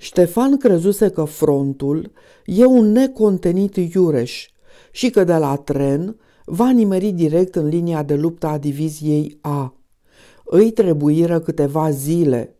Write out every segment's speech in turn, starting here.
Ștefan crezuse că frontul e un necontenit iureș și că de la tren va nimeri direct în linia de luptă a diviziei A. Îi trebuiră câteva zile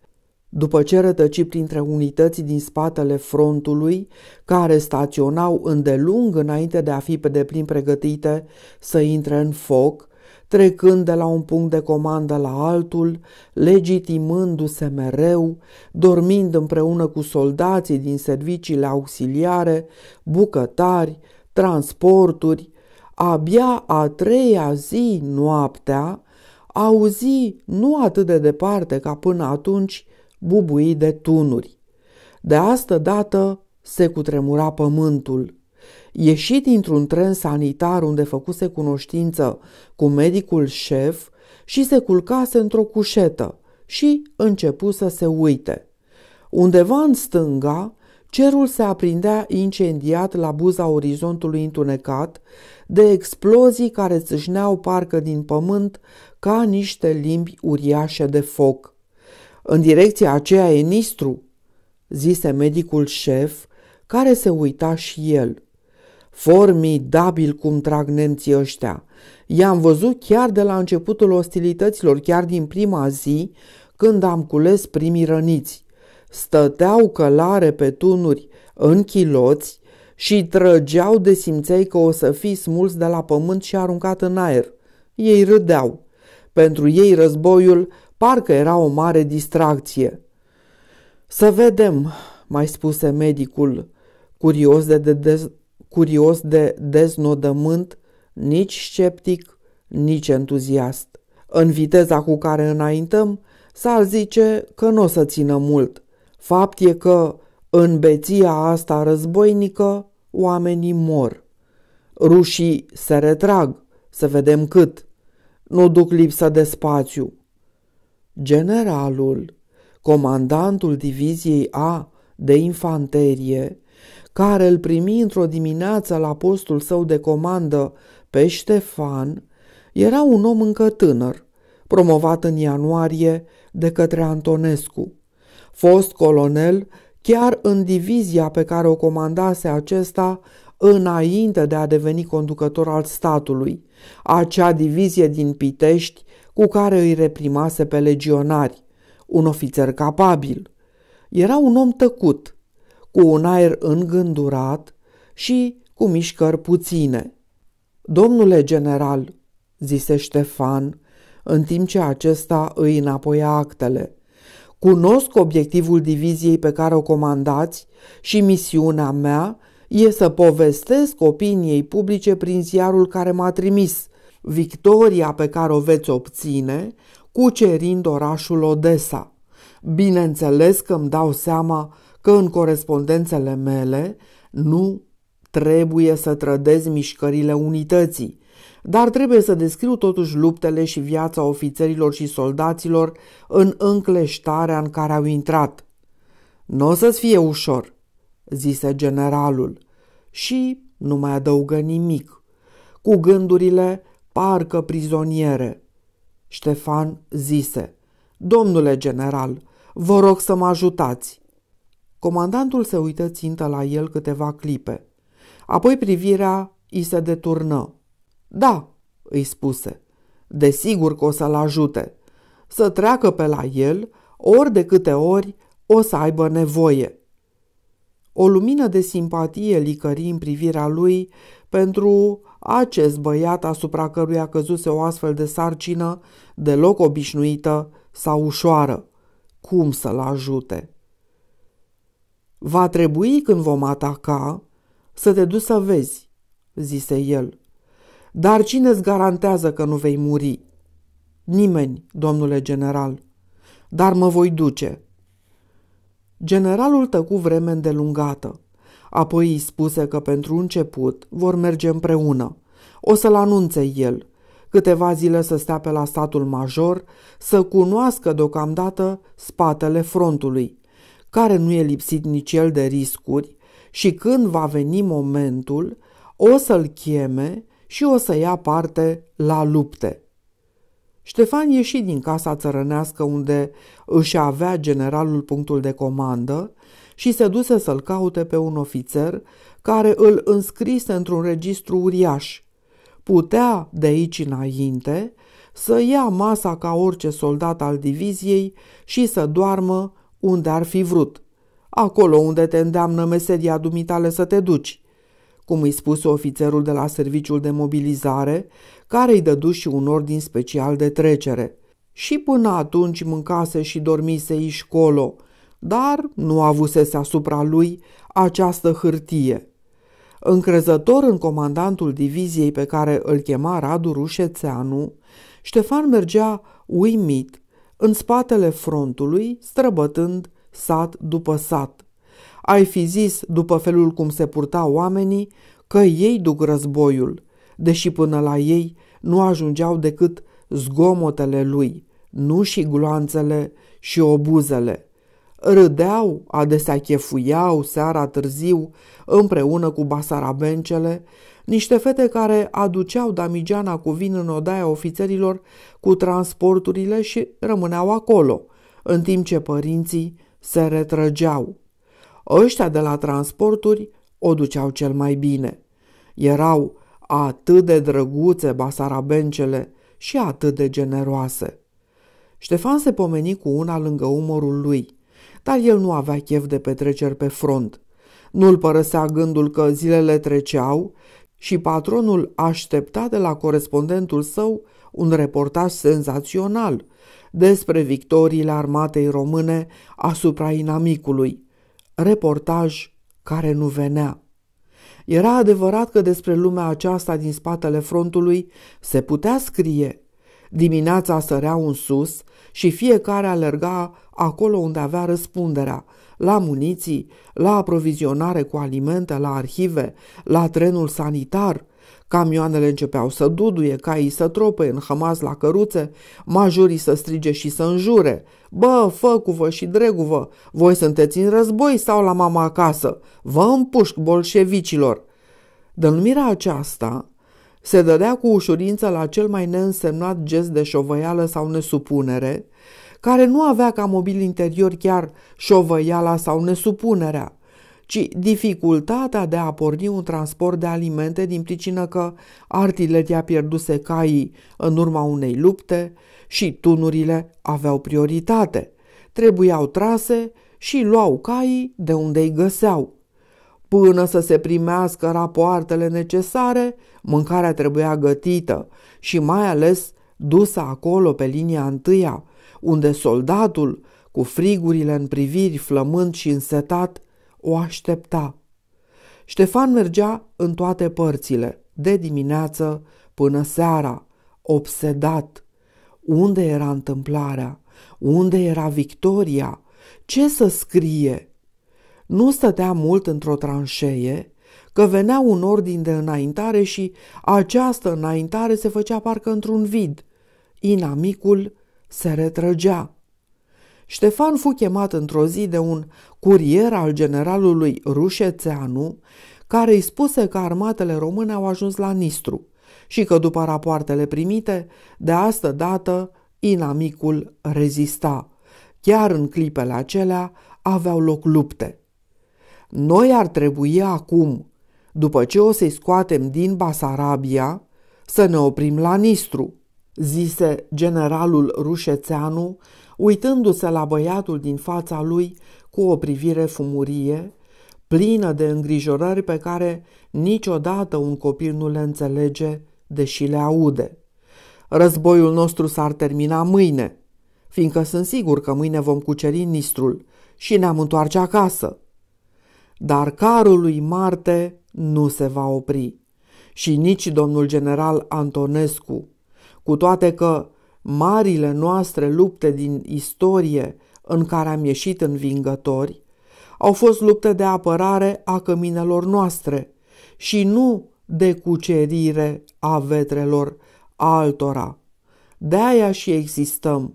după ce rătăci printre unități din spatele frontului, care staționau îndelung înainte de a fi pe deplin pregătite să intre în foc, trecând de la un punct de comandă la altul, legitimându-se mereu, dormind împreună cu soldații din serviciile auxiliare, bucătari, transporturi, abia a treia zi noaptea, auzi nu atât de departe ca până atunci bubui de tunuri. De asta dată se cutremura pământul. Ieșit dintr-un tren sanitar unde făcuse cunoștință cu medicul șef și se culcase într-o cușetă și începu să se uite. Undeva în stânga, cerul se aprindea incendiat la buza orizontului întunecat de explozii care țâșneau parcă din pământ ca niște limbi uriașe de foc. În direcția aceea e Nistru, zise medicul șef, care se uita și el. Formidabil cum trag nemții ăștia! I-am văzut chiar de la începutul ostilităților, chiar din prima zi, când am cules primii răniți. Stăteau călare pe tunuri în chiloți și trăgeau de simței că o să fii smuls de la pământ și aruncat în aer. Ei râdeau. Pentru ei războiul parcă era o mare distracție. Să vedem, mai spuse medicul, curios de, de, de curios de deznodământ, nici sceptic, nici entuziast. În viteza cu care înaintăm, s-ar zice că nu o să țină mult. Fapt e că, în beția asta războinică, oamenii mor. Rușii se retrag, să vedem cât. Nu duc lipsă de spațiu. Generalul, comandantul diviziei A de infanterie, care îl primi într-o dimineață la postul său de comandă pe Ștefan, era un om încă tânăr, promovat în ianuarie de către Antonescu. Fost colonel chiar în divizia pe care o comandase acesta înainte de a deveni conducător al statului, acea divizie din Pitești cu care îi reprimase pe legionari, un ofițer capabil. Era un om tăcut, cu un aer îngândurat și cu mișcări puține. Domnule general, zise Ștefan, în timp ce acesta îi înapoia actele, cunosc obiectivul diviziei pe care o comandați și misiunea mea e să povestesc opiniei publice prin ziarul care m-a trimis, victoria pe care o veți obține, cucerind orașul Odessa. Bineînțeles că îmi dau seama că în corespondențele mele nu trebuie să trădez mișcările unității, dar trebuie să descriu totuși luptele și viața ofițerilor și soldaților în încleștarea în care au intrat. Nu o să-ți fie ușor, zise generalul, și nu mai adăugă nimic, cu gândurile parcă prizoniere. Ștefan zise, Domnule general, vă rog să mă ajutați. Comandantul se uită țintă la el câteva clipe. Apoi privirea îi se deturnă. Da, îi spuse. Desigur că o să-l ajute. Să treacă pe la el ori de câte ori o să aibă nevoie. O lumină de simpatie licări în privirea lui pentru acest băiat asupra căruia căzuse o astfel de sarcină deloc obișnuită sau ușoară. Cum să-l ajute? Va trebui când vom ataca să te duci să vezi, zise el. Dar cine îți garantează că nu vei muri? Nimeni, domnule general. Dar mă voi duce. Generalul tăcu vreme îndelungată. Apoi îi spuse că pentru început vor merge împreună. O să-l anunțe el. Câteva zile să stea pe la statul major, să cunoască deocamdată spatele frontului care nu e lipsit nici el de riscuri și când va veni momentul, o să-l cheme și o să ia parte la lupte. Ștefan ieși din casa țărănească unde își avea generalul punctul de comandă și se duse să-l caute pe un ofițer care îl înscrise într-un registru uriaș. Putea, de aici înainte, să ia masa ca orice soldat al diviziei și să doarmă unde ar fi vrut, acolo unde te îndeamnă meseria dumitale să te duci, cum îi spuse ofițerul de la serviciul de mobilizare, care îi dădu și un ordin special de trecere. Și până atunci mâncase și dormise aici colo, dar nu avusese asupra lui această hârtie. Încrezător în comandantul diviziei pe care îl chema Radu Rușețeanu, Ștefan mergea uimit în spatele frontului, străbătând sat după sat. Ai fi zis, după felul cum se purtau oamenii, că ei duc războiul, deși până la ei nu ajungeau decât zgomotele lui, nu și gloanțele și obuzele râdeau, adesea chefuiau seara târziu, împreună cu basarabencele, niște fete care aduceau damigeana cu vin în odaia ofițerilor cu transporturile și rămâneau acolo, în timp ce părinții se retrăgeau. Ăștia de la transporturi o duceau cel mai bine. Erau atât de drăguțe basarabencele și atât de generoase. Ștefan se pomeni cu una lângă umorul lui – dar el nu avea chef de petreceri pe front. Nu-l părăsea gândul că zilele treceau și patronul aștepta de la corespondentul său un reportaj senzațional despre victoriile armatei române asupra inamicului. Reportaj care nu venea. Era adevărat că despre lumea aceasta din spatele frontului se putea scrie. Dimineața sărea un sus și fiecare alerga acolo unde avea răspunderea, la muniții, la aprovizionare cu alimente, la arhive, la trenul sanitar. Camioanele începeau să duduie, caii să trope, în hămas la căruțe, majorii să strige și să înjure. Bă, făcuvă și dreguvă, voi sunteți în război sau la mama acasă? Vă împușc bolșevicilor! Dălmirea aceasta se dădea cu ușurință la cel mai neînsemnat gest de șovăială sau nesupunere, care nu avea ca mobil interior chiar șovăiala sau nesupunerea, ci dificultatea de a porni un transport de alimente din pricină că artileria pierduse caii în urma unei lupte și tunurile aveau prioritate. Trebuiau trase și luau caii de unde îi găseau. Până să se primească rapoartele necesare, mâncarea trebuia gătită și mai ales dusă acolo pe linia întâia, unde soldatul, cu frigurile în priviri flămând și însetat, o aștepta. Ștefan mergea în toate părțile, de dimineață până seara, obsedat. Unde era întâmplarea? Unde era victoria? Ce să scrie? Nu stătea mult într-o tranșee, că venea un ordin de înaintare și această înaintare se făcea parcă într-un vid. Inamicul se retrăgea. Ștefan fu chemat într-o zi de un curier al generalului Rușețeanu, care îi spuse că armatele române au ajuns la Nistru și că după rapoartele primite, de astă dată, inamicul rezista. Chiar în clipele acelea aveau loc lupte. Noi ar trebui acum, după ce o să-i scoatem din Basarabia, să ne oprim la Nistru, zise generalul Rușețeanu, uitându-se la băiatul din fața lui cu o privire fumurie, plină de îngrijorări pe care niciodată un copil nu le înțelege, deși le aude. Războiul nostru s-ar termina mâine, fiindcă sunt sigur că mâine vom cuceri Nistrul și ne-am întoarce acasă. Dar carul lui Marte nu se va opri și nici domnul general Antonescu, cu toate că marile noastre lupte din istorie în care am ieșit învingători, au fost lupte de apărare a căminelor noastre și nu de cucerire a vetrelor altora. De aia și existăm.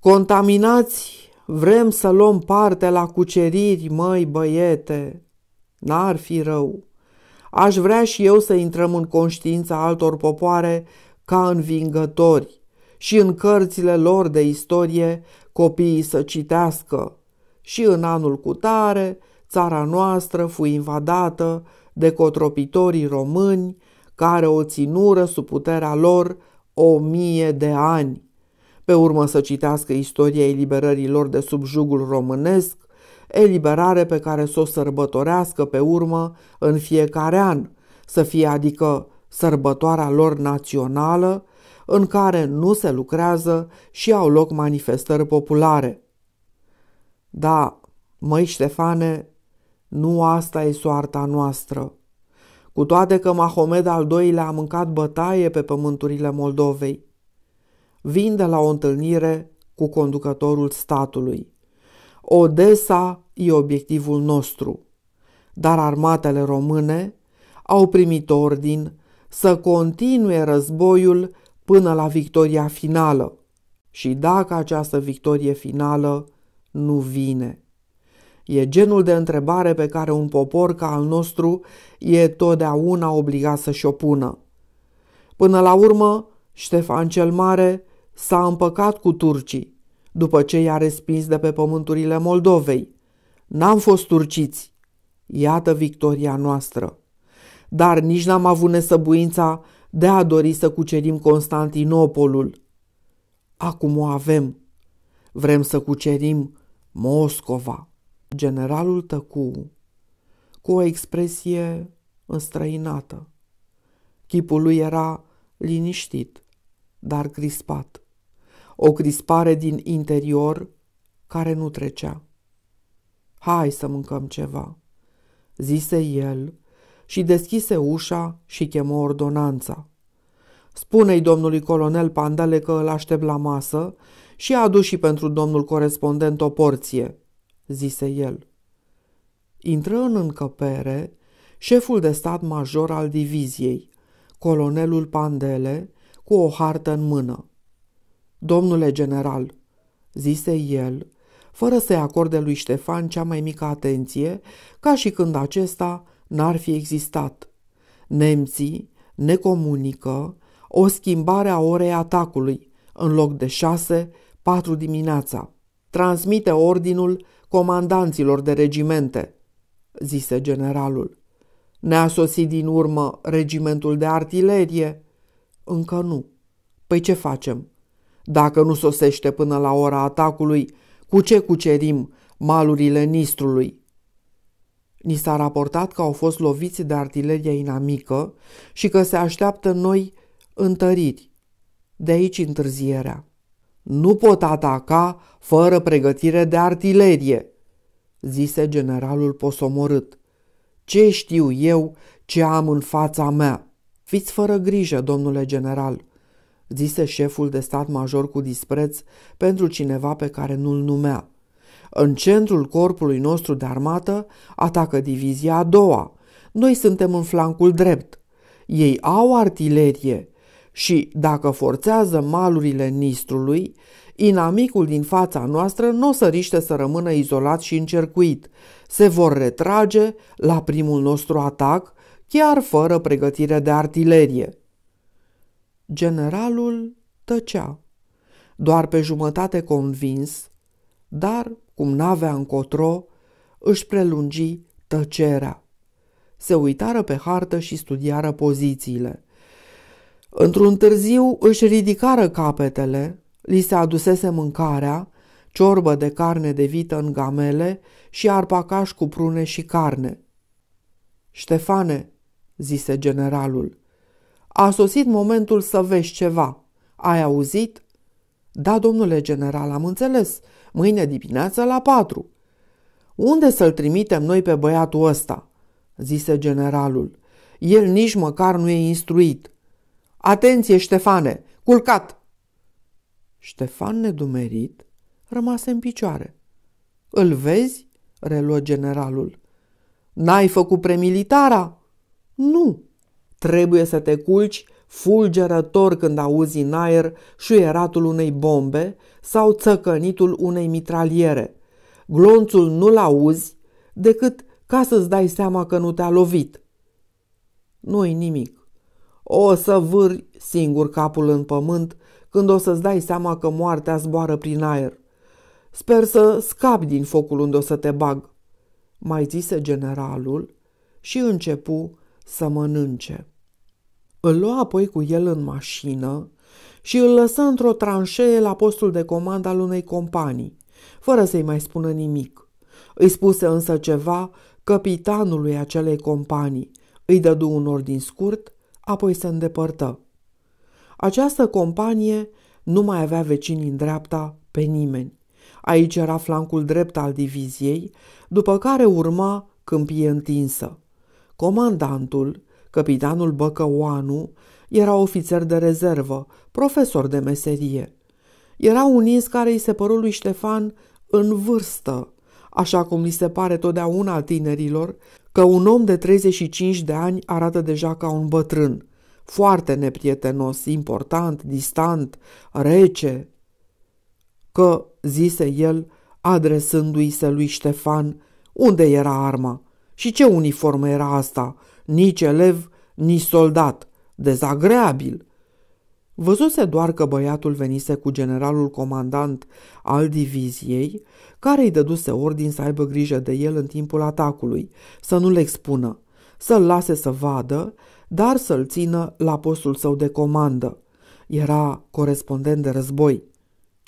Contaminați Vrem să luăm parte la cuceriri, măi băiete. N-ar fi rău. Aș vrea și eu să intrăm în conștiința altor popoare ca învingători și în cărțile lor de istorie copiii să citească. Și în anul cutare, țara noastră fu invadată de cotropitorii români care o ținură sub puterea lor o mie de ani. Pe urmă să citească istoria eliberării lor de sub jugul românesc, eliberare pe care să o sărbătorească pe urmă în fiecare an, să fie adică sărbătoarea lor națională, în care nu se lucrează și au loc manifestări populare. Da, măi Ștefane, nu asta e soarta noastră. Cu toate că Mahomed al doilea a mâncat bătaie pe pământurile Moldovei, vin de la o întâlnire cu conducătorul statului. Odessa e obiectivul nostru, dar armatele române au primit ordin să continue războiul până la victoria finală și dacă această victorie finală nu vine. E genul de întrebare pe care un popor ca al nostru e totdeauna obligat să-și o pună. Până la urmă, Ștefan cel Mare S-a împăcat cu turcii, după ce i-a respins de pe pământurile Moldovei. N-am fost turciți. Iată victoria noastră. Dar nici n-am avut nesăbuința de a dori să cucerim Constantinopolul. Acum o avem. Vrem să cucerim Moscova. Generalul tăcu cu o expresie înstrăinată. Chipul lui era liniștit, dar crispat o crispare din interior care nu trecea. Hai să mâncăm ceva, zise el și deschise ușa și chemă ordonanța. Spune-i domnului colonel Pandale că îl aștept la masă și a adus și pentru domnul corespondent o porție, zise el. Intră în încăpere șeful de stat major al diviziei, colonelul Pandele, cu o hartă în mână. Domnule general, zise el, fără să-i acorde lui Ștefan cea mai mică atenție, ca și când acesta n-ar fi existat. Nemții ne comunică o schimbare a orei atacului, în loc de șase, patru dimineața. Transmite ordinul comandanților de regimente, zise generalul. Ne-a sosit din urmă regimentul de artilerie? Încă nu. Păi ce facem? Dacă nu sosește până la ora atacului, cu ce cucerim malurile Nistrului? Ni s-a raportat că au fost loviți de artileria inamică și că se așteaptă noi întăriri. De aici întârzierea. Nu pot ataca fără pregătire de artilerie, zise generalul posomorât. Ce știu eu ce am în fața mea? Fiți fără grijă, domnule general, zise șeful de stat major cu dispreț pentru cineva pe care nu-l numea. În centrul corpului nostru de armată atacă divizia a doua. Noi suntem în flancul drept. Ei au artilerie și, dacă forțează malurile Nistrului, inamicul din fața noastră nu o să riște să rămână izolat și încercuit. Se vor retrage la primul nostru atac, chiar fără pregătire de artilerie. Generalul tăcea, doar pe jumătate convins, dar, cum n-avea încotro, își prelungi tăcerea. Se uitară pe hartă și studiară pozițiile. Într-un târziu își ridicară capetele, li se adusese mâncarea, ciorbă de carne de vită în gamele și arpacaș cu prune și carne. Ștefane, zise generalul, a sosit momentul să vezi ceva. Ai auzit? Da, domnule general, am înțeles. Mâine dimineață la patru. Unde să-l trimitem noi pe băiatul ăsta? zise generalul. El nici măcar nu e instruit. Atenție, Ștefane! Culcat! Ștefan, nedumerit, rămase în picioare. Îl vezi? reluă generalul. N-ai făcut premilitara? Nu, Trebuie să te culci fulgerător când auzi în aer șuieratul unei bombe sau țăcănitul unei mitraliere. Glonțul nu-l auzi decât ca să-ți dai seama că nu te-a lovit. Nu-i nimic. O să vâri singur capul în pământ când o să-ți dai seama că moartea zboară prin aer. Sper să scapi din focul unde o să te bag, mai zise generalul și începu să mănânce. Îl lua apoi cu el în mașină și îl lăsă într-o tranșee la postul de comandă al unei companii, fără să-i mai spună nimic. Îi spuse însă ceva capitanului acelei companii, îi dădu un ordin scurt, apoi se îndepărtă. Această companie nu mai avea vecini în dreapta pe nimeni. Aici era flancul drept al diviziei, după care urma câmpie întinsă. Comandantul, Capitanul Băcăoanu era ofițer de rezervă, profesor de meserie. Era un ins care îi se păru lui Ștefan în vârstă, așa cum li se pare totdeauna tinerilor, că un om de 35 de ani arată deja ca un bătrân, foarte neprietenos, important, distant, rece. Că, zise el, adresându-i se lui Ștefan, unde era arma și ce uniformă era asta nici elev, nici soldat, dezagreabil. Văzuse doar că băiatul venise cu generalul comandant al diviziei, care îi dăduse ordin să aibă grijă de el în timpul atacului, să nu-l expună, să-l lase să vadă, dar să-l țină la postul său de comandă. Era corespondent de război.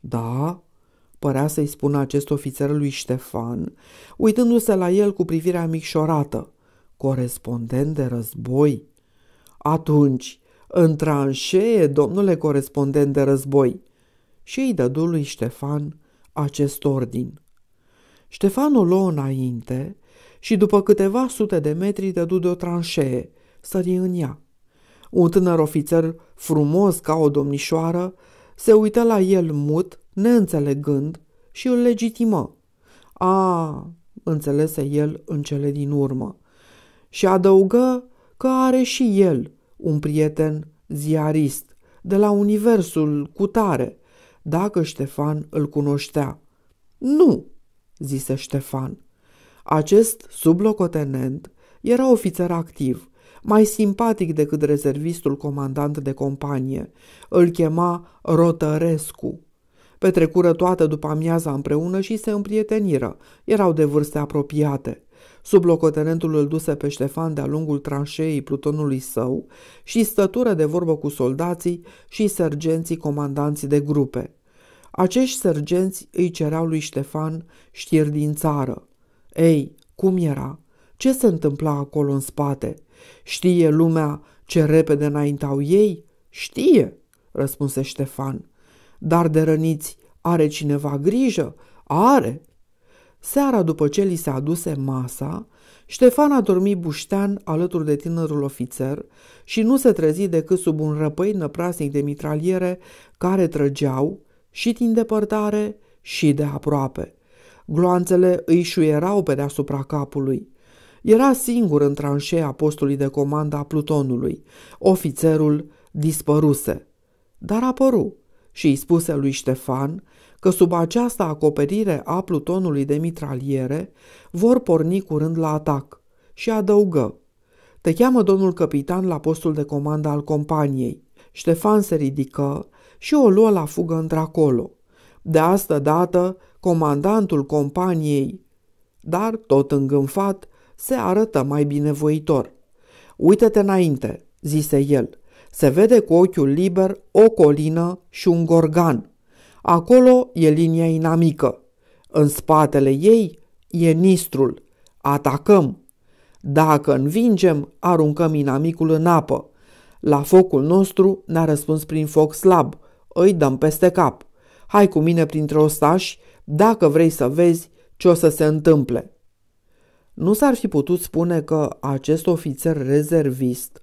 Da, părea să-i spună acest ofițer lui Ștefan, uitându-se la el cu privirea micșorată corespondent de război. Atunci, în tranșee, domnule corespondent de război, și îi dădu lui Ștefan acest ordin. Ștefan o luă înainte și după câteva sute de metri dădu de o tranșee, sări în ea. Un tânăr ofițer frumos ca o domnișoară se uită la el mut, neînțelegând, și îl legitimă. A, înțelese el în cele din urmă și adăugă că are și el un prieten ziarist de la universul cutare, dacă Ștefan îl cunoștea. Nu, zise Ștefan. Acest sublocotenent era ofițer activ, mai simpatic decât rezervistul comandant de companie. Îl chema Rotărescu. Petrecură toată după amiaza împreună și se împrieteniră. Erau de vârste apropiate. Sublocotenentul îl duse pe Ștefan de-a lungul tranșeii plutonului său și stătură de vorbă cu soldații și sergenții comandanți de grupe. Acești sergenți îi cereau lui Ștefan știri din țară. Ei, cum era? Ce se întâmpla acolo în spate? Știe lumea ce repede înaintau ei? Știe, răspunse Ștefan. Dar de răniți are cineva grijă? Are, Seara după ce li se aduse masa, Ștefan a dormit buștean alături de tânărul ofițer și nu se trezi decât sub un răpăi năprasnic de mitraliere care trăgeau și din depărtare și de aproape. Gloanțele îi șuierau pe deasupra capului. Era singur în tranșea postului de comandă a plutonului. Ofițerul dispăruse. Dar apăru și îi spuse lui Ștefan că sub această acoperire a plutonului de mitraliere vor porni curând la atac și adăugă. Te cheamă domnul capitan la postul de comandă al companiei. Ștefan se ridică și o luă la fugă într-acolo. De asta dată, comandantul companiei, dar tot îngânfat, se arătă mai binevoitor. Uită-te înainte, zise el. Se vede cu ochiul liber o colină și un gorgan. Acolo e linia inamică. În spatele ei e nistrul. Atacăm. Dacă învingem, aruncăm inamicul în apă. La focul nostru ne-a răspuns prin foc slab. Îi dăm peste cap. Hai cu mine printre ostași dacă vrei să vezi ce o să se întâmple. Nu s-ar fi putut spune că acest ofițer rezervist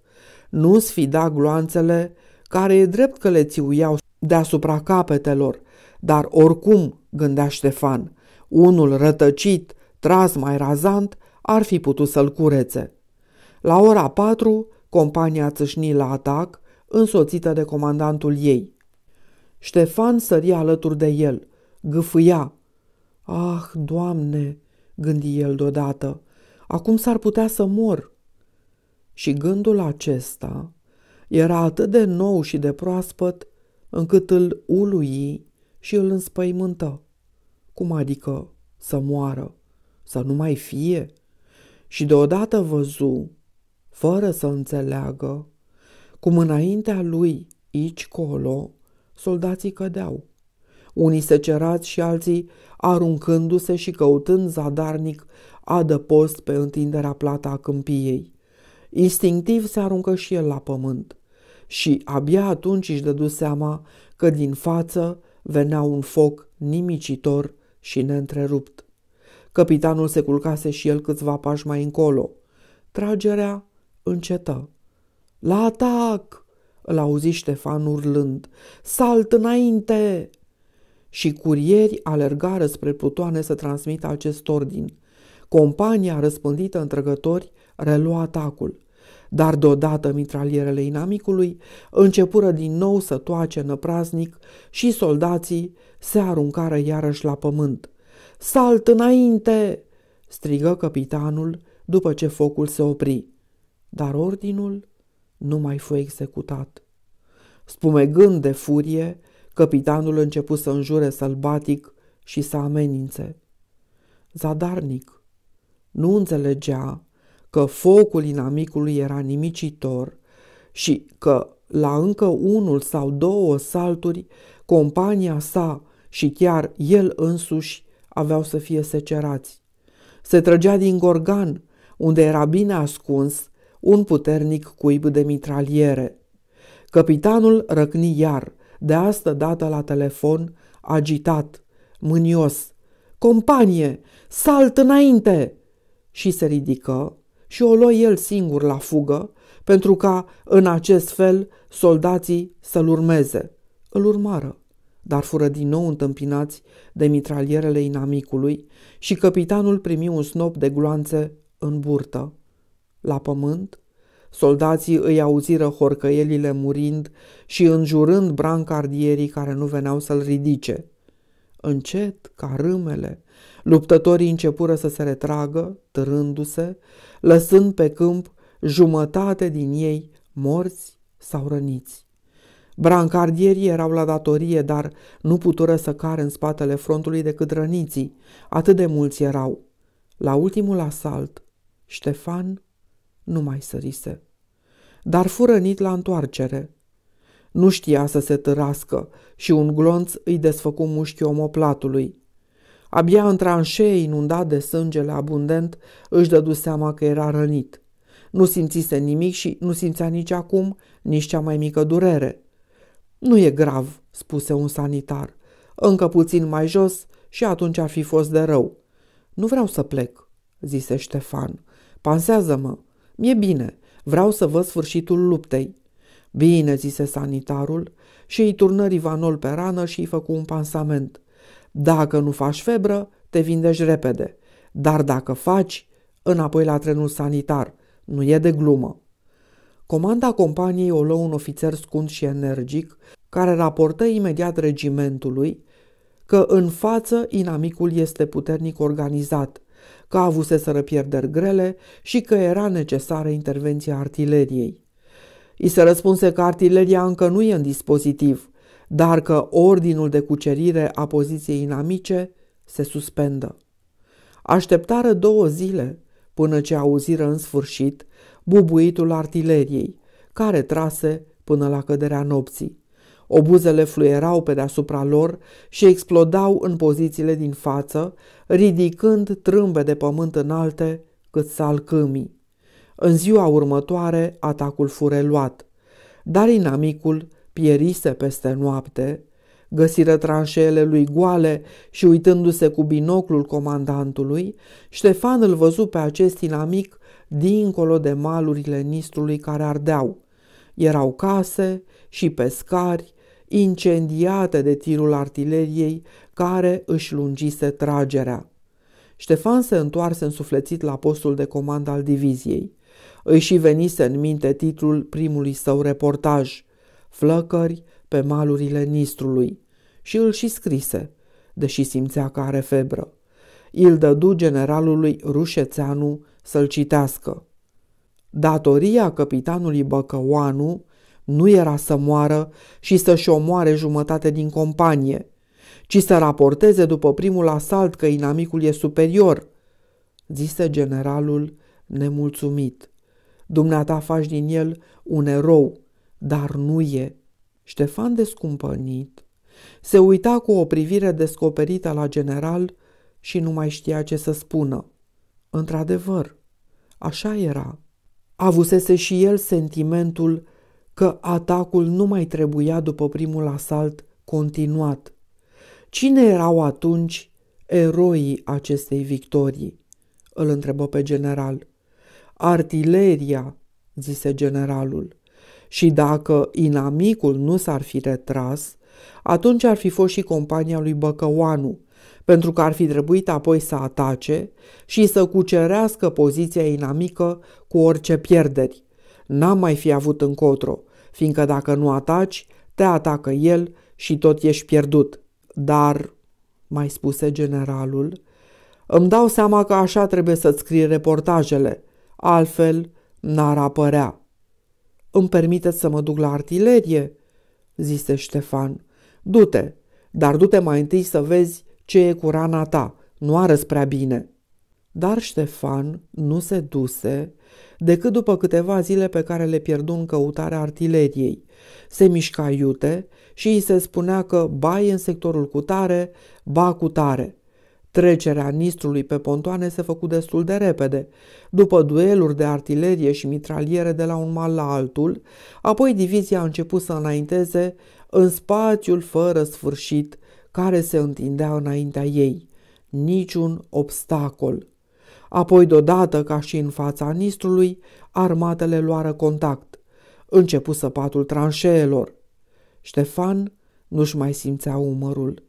nu sfida gloanțele care e drept că le țiuiau deasupra capetelor, dar oricum, gândea Ștefan, unul rătăcit, tras mai razant, ar fi putut să-l curețe. La ora patru, compania țâșni la atac, însoțită de comandantul ei. Ștefan sări alături de el, gâfâia. Ah, Doamne, gândi el deodată, acum s-ar putea să mor. Și gândul acesta era atât de nou și de proaspăt, încât îl ului și îl înspăimântă. Cum adică să moară? Să nu mai fie? Și deodată văzu, fără să înțeleagă, cum înaintea lui, aici colo, soldații cădeau. Unii se cerați și alții aruncându-se și căutând zadarnic adăpost pe întinderea plata a câmpiei. Instinctiv se aruncă și el la pământ și abia atunci își dădu seama că din față venea un foc nimicitor și neîntrerupt. Capitanul se culcase și el câțiva pași mai încolo. Tragerea încetă. La atac! Îl auzi Ștefan urlând. Salt înainte! Și curieri alergară spre plutoane să transmită acest ordin. Compania răspândită în relua atacul. Dar deodată mitralierele inamicului începură din nou să toace năpraznic și soldații se aruncară iarăși la pământ. Salt înainte!" strigă capitanul după ce focul se opri. Dar ordinul nu mai fu executat. Spumegând de furie, capitanul început să înjure sălbatic și să amenințe. Zadarnic nu înțelegea că focul inamicului era nimicitor și că la încă unul sau două salturi compania sa și chiar el însuși aveau să fie secerați. Se trăgea din Gorgan, unde era bine ascuns un puternic cuib de mitraliere. Capitanul răcni iar, de astă dată la telefon, agitat, mânios. Companie, salt înainte! Și se ridică, și o luă el singur la fugă, pentru ca, în acest fel, soldații să-l urmeze. Îl urmară, dar fură din nou întâmpinați de mitralierele inamicului și capitanul primi un snop de gloanțe în burtă. La pământ, soldații îi auziră horcăielile murind și înjurând brancardierii care nu veneau să-l ridice. Încet, ca râmele, Luptătorii începură să se retragă, târându-se, lăsând pe câmp jumătate din ei morți sau răniți. Brancardierii erau la datorie, dar nu putură să care în spatele frontului decât răniții, atât de mulți erau. La ultimul asalt, Ștefan nu mai sărise, dar fu rănit la întoarcere. Nu știa să se târască și un glonț îi desfăcu mușchiul omoplatului. Abia în tranșee inundat de sângele abundent își dădu seama că era rănit. Nu simțise nimic și nu simțea nici acum nici cea mai mică durere. Nu e grav, spuse un sanitar. Încă puțin mai jos și atunci ar fi fost de rău. Nu vreau să plec, zise Ștefan. Pansează-mă. Mi-e bine. Vreau să văd sfârșitul luptei. Bine, zise sanitarul și îi turnă vanol pe rană și îi făcu un pansament. Dacă nu faci febră, te vindești repede, dar dacă faci, înapoi la trenul sanitar, nu e de glumă. Comanda companiei o luă un ofițer scund și energic, care raportă imediat regimentului că în față inamicul este puternic organizat, că avuseseră pierderi grele și că era necesară intervenția artileriei. I se răspunse că artileria încă nu e în dispozitiv, dar că ordinul de cucerire a poziției inamice se suspendă. Așteptară două zile până ce auziră în sfârșit bubuitul artileriei, care trase până la căderea nopții. Obuzele fluierau pe deasupra lor și explodau în pozițiile din față, ridicând trâmbe de pământ înalte cât salcâmii. În ziua următoare, atacul fure luat, dar inamicul pierise peste noapte, găsiră tranșeele lui goale și uitându-se cu binoclul comandantului, Ștefan îl văzu pe acest inamic dincolo de malurile Nistrului care ardeau. Erau case și pescari, incendiate de tirul artileriei care își lungise tragerea. Ștefan se întoarse însuflețit la postul de comandă al diviziei. Îi și venise în minte titlul primului său reportaj – flăcări pe malurile Nistrului și îl și scrise, deși simțea că are febră. Îl dădu generalului Rușețeanu să-l citească. Datoria capitanului Băcăoanu nu era să moară și să-și omoare jumătate din companie, ci să raporteze după primul asalt că inamicul e superior, zise generalul nemulțumit. Dumneata faci din el un erou dar nu e. Ștefan descumpănit se uita cu o privire descoperită la general și nu mai știa ce să spună. Într-adevăr, așa era. Avusese și el sentimentul că atacul nu mai trebuia după primul asalt continuat. Cine erau atunci eroii acestei victorii? Îl întrebă pe general. Artileria, zise generalul și dacă inamicul nu s-ar fi retras, atunci ar fi fost și compania lui Băcăoanu, pentru că ar fi trebuit apoi să atace și să cucerească poziția inamică cu orice pierderi. N-am mai fi avut încotro, fiindcă dacă nu ataci, te atacă el și tot ești pierdut. Dar, mai spuse generalul, îmi dau seama că așa trebuie să-ți scrii reportajele, altfel n-ar apărea. Îmi permiteți să mă duc la artilerie?" zise Ștefan. Du-te, dar du-te mai întâi să vezi ce e cu rana ta. Nu arăți prea bine." Dar Ștefan nu se duse decât după câteva zile pe care le pierdu în căutarea artileriei. Se mișca iute și îi se spunea că ba în sectorul cutare, ba cutare. tare. Trecerea Nistrului pe pontoane se făcu destul de repede, după dueluri de artilerie și mitraliere de la un mal la altul, apoi divizia a început să înainteze în spațiul fără sfârșit care se întindea înaintea ei. Niciun obstacol. Apoi, deodată, ca și în fața Nistrului, armatele luară contact. Începu săpatul tranșeelor. Ștefan nu-și mai simțea umărul.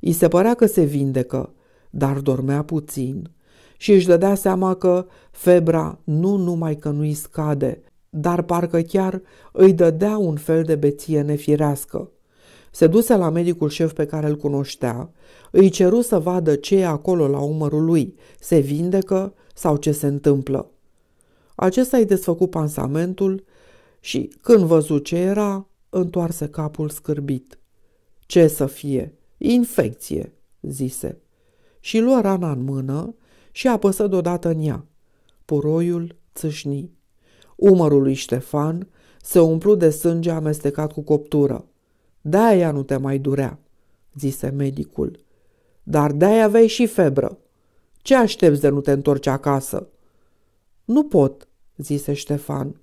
I se părea că se vindecă, dar dormea puțin și își dădea seama că febra nu numai că nu-i scade, dar parcă chiar îi dădea un fel de beție nefirească. Se duse la medicul șef pe care îl cunoștea, îi ceru să vadă ce e acolo la umărul lui, se vindecă sau ce se întâmplă. Acesta îi desfăcu pansamentul și, când văzu ce era, întoarse capul scârbit. Ce să fie? Infecție, zise și luă rana în mână și apăsă deodată în ea. Puroiul țâșni. Umărul lui Ștefan se umplu de sânge amestecat cu coptură. De-aia nu te mai durea, zise medicul. Dar de-aia aveai și febră. Ce aștepți de nu te întorci acasă? Nu pot, zise Ștefan.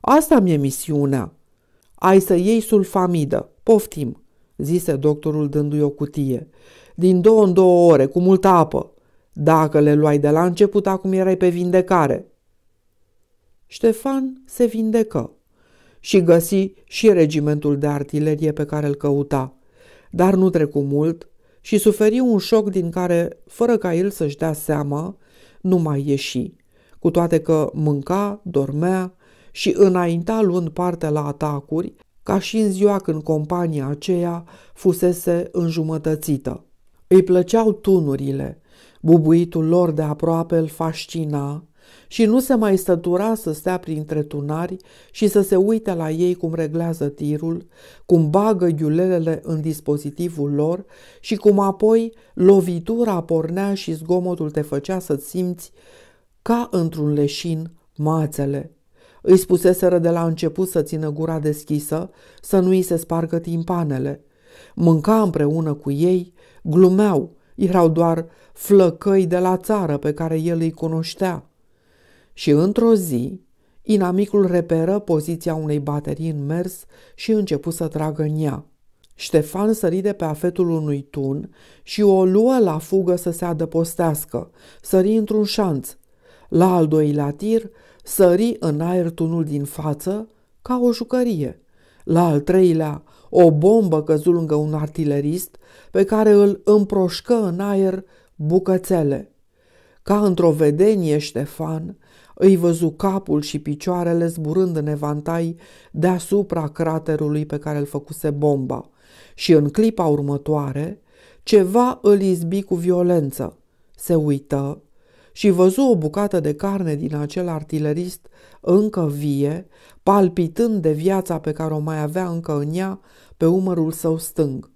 Asta mi-e misiunea. Ai să iei sulfamidă, poftim, zise doctorul dându-i o cutie din două în două ore, cu multă apă. Dacă le luai de la început, acum erai pe vindecare. Ștefan se vindecă și găsi și regimentul de artilerie pe care îl căuta. Dar nu trecu mult și suferi un șoc din care, fără ca el să-și dea seama, nu mai ieși, cu toate că mânca, dormea și înainta luând parte la atacuri, ca și în ziua când compania aceea fusese înjumătățită. Îi plăceau tunurile, bubuitul lor de aproape îl fascina și nu se mai stătura să stea printre tunari și să se uite la ei cum reglează tirul, cum bagă ghiulelele în dispozitivul lor și cum apoi lovitura pornea și zgomotul te făcea să simți ca într-un leșin mațele. Îi spuseseră de la început să țină gura deschisă, să nu îi se spargă timpanele. Mânca împreună cu ei, glumeau, erau doar flăcăi de la țară pe care el îi cunoștea. Și într-o zi, inamicul reperă poziția unei baterii în mers și începu să tragă în ea. Ștefan sări de pe afetul unui tun și o luă la fugă să se adăpostească, sări într-un șanț. La al doilea tir, sări în aer tunul din față ca o jucărie. La al treilea, o bombă căzu lângă un artilerist pe care îl împroșcă în aer bucățele. Ca într-o vedenie Ștefan îi văzu capul și picioarele zburând în evantai deasupra craterului pe care îl făcuse bomba și în clipa următoare ceva îl izbi cu violență. Se uită și văzu o bucată de carne din acel artilerist încă vie, palpitând de viața pe care o mai avea încă în ea pe umărul său stâng.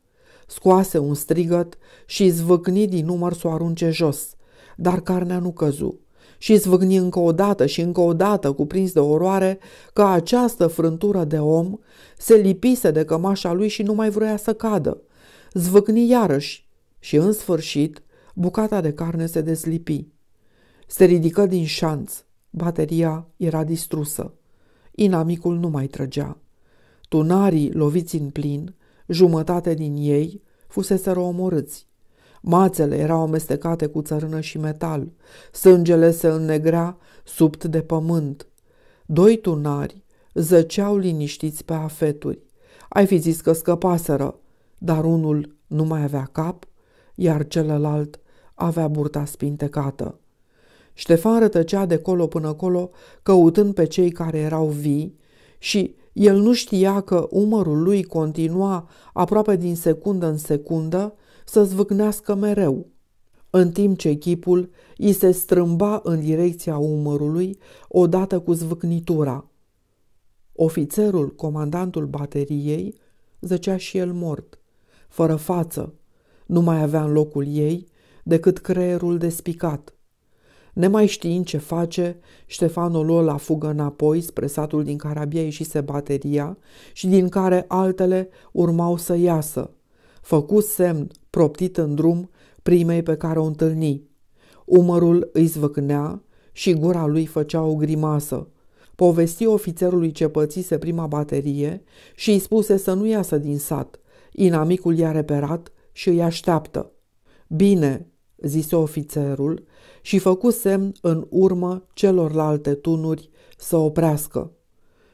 Scoase un strigăt și zvâcni din umăr să o arunce jos, dar carnea nu căzu și zvâgni încă o dată și încă o dată, cuprins de oroare, că această frântură de om se lipise de cămașa lui și nu mai vroia să cadă. Zvâcni iarăși și, în sfârșit, bucata de carne se deslipi. Se ridică din șanț. Bateria era distrusă. Inamicul nu mai trăgea. Tunarii loviți în plin, jumătate din ei, fusese omorâți. Mațele erau amestecate cu țărână și metal. Sângele se înnegrea subt de pământ. Doi tunari zăceau liniștiți pe afeturi. Ai fi zis că scăpaseră, dar unul nu mai avea cap, iar celălalt avea burta spintecată. Ștefan rătăcea de colo până colo, căutând pe cei care erau vii și el nu știa că umărul lui continua, aproape din secundă în secundă, să zvâcnească mereu, în timp ce chipul i se strâmba în direcția umărului odată cu zvâcnitura. Ofițerul, comandantul bateriei, zăcea și el mort, fără față. Nu mai avea în locul ei decât creierul despicat. Nemai știind ce face, Ștefano luă la fugă înapoi spre satul din care abia ieșise bateria și din care altele urmau să iasă. Făcu semn, proptit în drum, primei pe care o întâlni. Umărul îi zvăcânea și gura lui făcea o grimasă. Povesti ofițerului ce pățise prima baterie și îi spuse să nu iasă din sat. Inamicul i-a reperat și îi așteaptă. Bine, zise ofițerul și făcu semn în urmă celorlalte tunuri să oprească.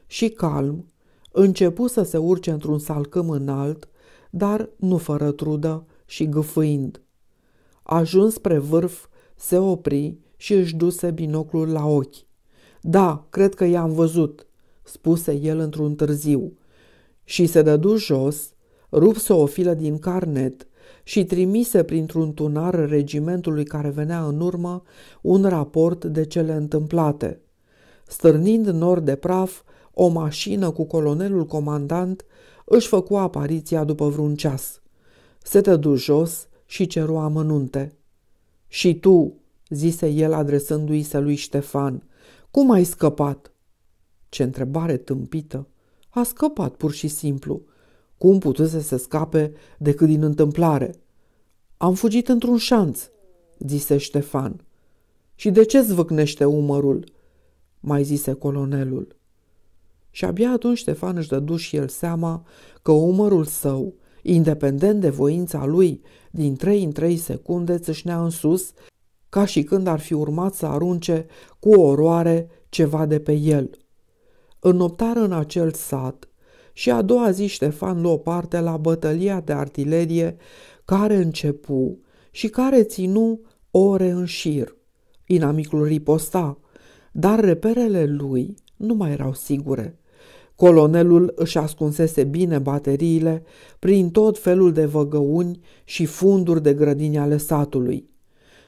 Și calm, începu să se urce într-un salcâm înalt, dar nu fără trudă și gâfâind. Ajuns spre vârf, se opri și își duse binoclul la ochi. Da, cred că i-am văzut," spuse el într-un târziu. Și se dădu jos, rupse o filă din carnet și trimise printr-un tunar regimentului care venea în urmă un raport de cele întâmplate. Stârnind nor de praf, o mașină cu colonelul comandant își făcu apariția după vreun ceas. Se tădu jos și ceru amănunte. Și tu, zise el adresându-i se lui Ștefan, cum ai scăpat? Ce întrebare tâmpită! A scăpat pur și simplu. Cum putuse să scape decât din întâmplare? Am fugit într-un șanț, zise Ștefan. Și de ce zvâcnește umărul? mai zise colonelul. Și abia atunci Ștefan își dădu și el seama că umărul său, independent de voința lui, din trei în trei secunde țâșnea în sus, ca și când ar fi urmat să arunce cu oroare ceva de pe el. În noptară în acel sat, și a doua zi Ștefan luă parte la bătălia de artilerie care începu și care ținu ore în șir. Inamicul riposta, dar reperele lui nu mai erau sigure. Colonelul își ascunsese bine bateriile prin tot felul de văgăuni și funduri de grădini ale satului.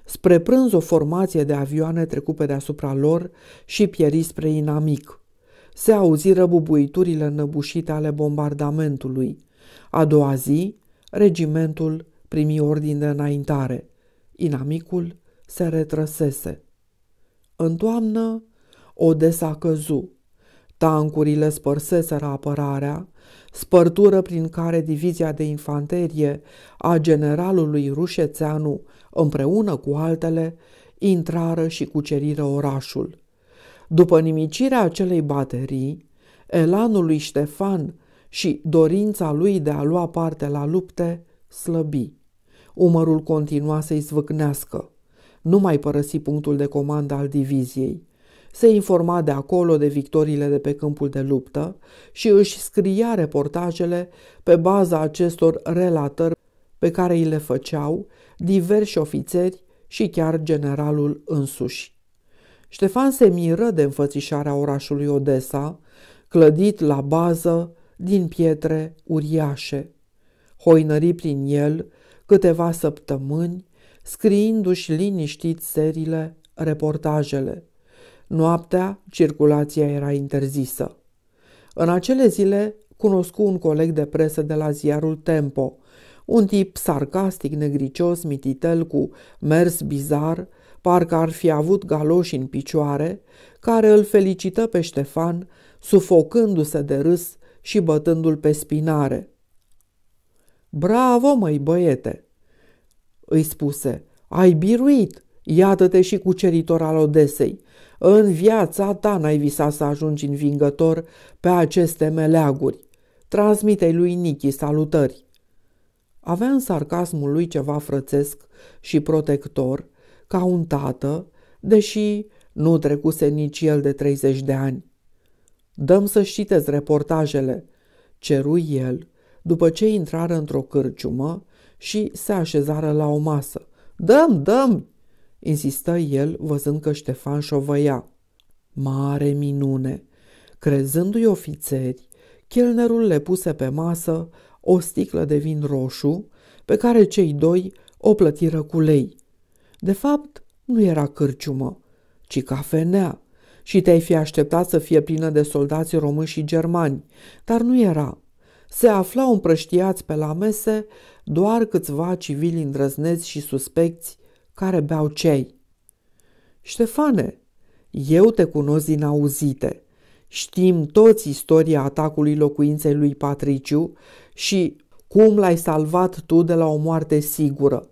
Spre prânz o formație de avioane trecu pe deasupra lor și pieri spre inamic se auziră bubuiturile năbușite ale bombardamentului. A doua zi, regimentul primi ordin de înaintare. Inamicul se retrăsese. În toamnă, Odessa căzu. Tancurile spărseseră apărarea, spărtură prin care divizia de infanterie a generalului Rușețeanu împreună cu altele intrară și cuceriră orașul. După nimicirea acelei baterii, elanul lui Ștefan și dorința lui de a lua parte la lupte slăbi. Umărul continua să-i zvâcnească. Nu mai părăsi punctul de comandă al diviziei. Se informa de acolo de victoriile de pe câmpul de luptă și își scria reportajele pe baza acestor relatări pe care îi le făceau diversi ofițeri și chiar generalul însuși. Ștefan se miră de înfățișarea orașului Odessa, clădit la bază din pietre uriașe. Hoinări prin el câteva săptămâni, scriindu-și liniștit serile, reportajele. Noaptea, circulația era interzisă. În acele zile, cunoscu un coleg de presă de la ziarul Tempo, un tip sarcastic, negricios, mititel, cu mers bizar, parcă ar fi avut galoși în picioare, care îl felicită pe Ștefan, sufocându-se de râs și bătându-l pe spinare. Bravo, măi băiete!" îi spuse. Ai biruit! Iată-te și ceritor al Odesei! În viața ta n-ai visat să ajungi învingător pe aceste meleaguri. transmite lui Nichi salutări!" Avea în sarcasmul lui ceva frățesc și protector, ca un tată, deși nu trecuse nici el de 30 de ani. Dăm să citeți reportajele, cerui el, după ce intrară într-o cârciumă și se așezară la o masă. Dăm, dăm! insistă el, văzând că Ștefan șovăia. Mare minune! Crezându-i ofițeri, chelnerul le puse pe masă o sticlă de vin roșu, pe care cei doi o plătiră cu lei. De fapt, nu era cârciumă, ci cafenea și te-ai fi așteptat să fie plină de soldați români și germani, dar nu era. Se aflau împrăștiați pe la mese doar câțiva civili îndrăzneți și suspecți care beau cei. Ștefane, eu te cunosc din auzite. Știm toți istoria atacului locuinței lui Patriciu și cum l-ai salvat tu de la o moarte sigură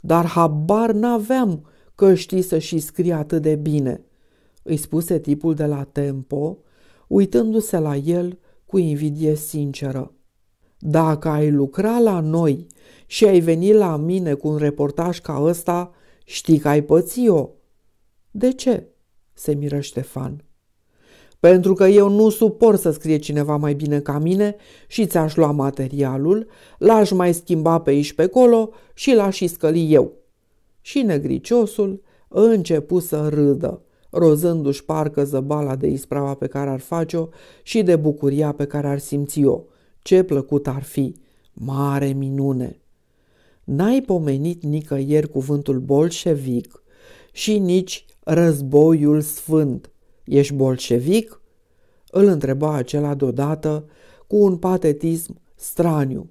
dar habar n-aveam că știi să și scrie atât de bine, îi spuse tipul de la Tempo, uitându-se la el cu invidie sinceră. Dacă ai lucra la noi și ai venit la mine cu un reportaj ca ăsta, știi că ai păți-o. De ce? se miră Ștefan. Pentru că eu nu suport să scrie cineva mai bine ca mine și ți-aș lua materialul, l-aș mai schimba pe aici pe colo și l-aș scăli eu. Și negriciosul a început să râdă, rozându-și parcă zăbala de isprava pe care ar face-o și de bucuria pe care ar simți-o. Ce plăcut ar fi! Mare minune! N-ai pomenit nicăieri cuvântul bolșevic și nici războiul sfânt – Ești bolșevic?" îl întreba acela deodată cu un patetism straniu.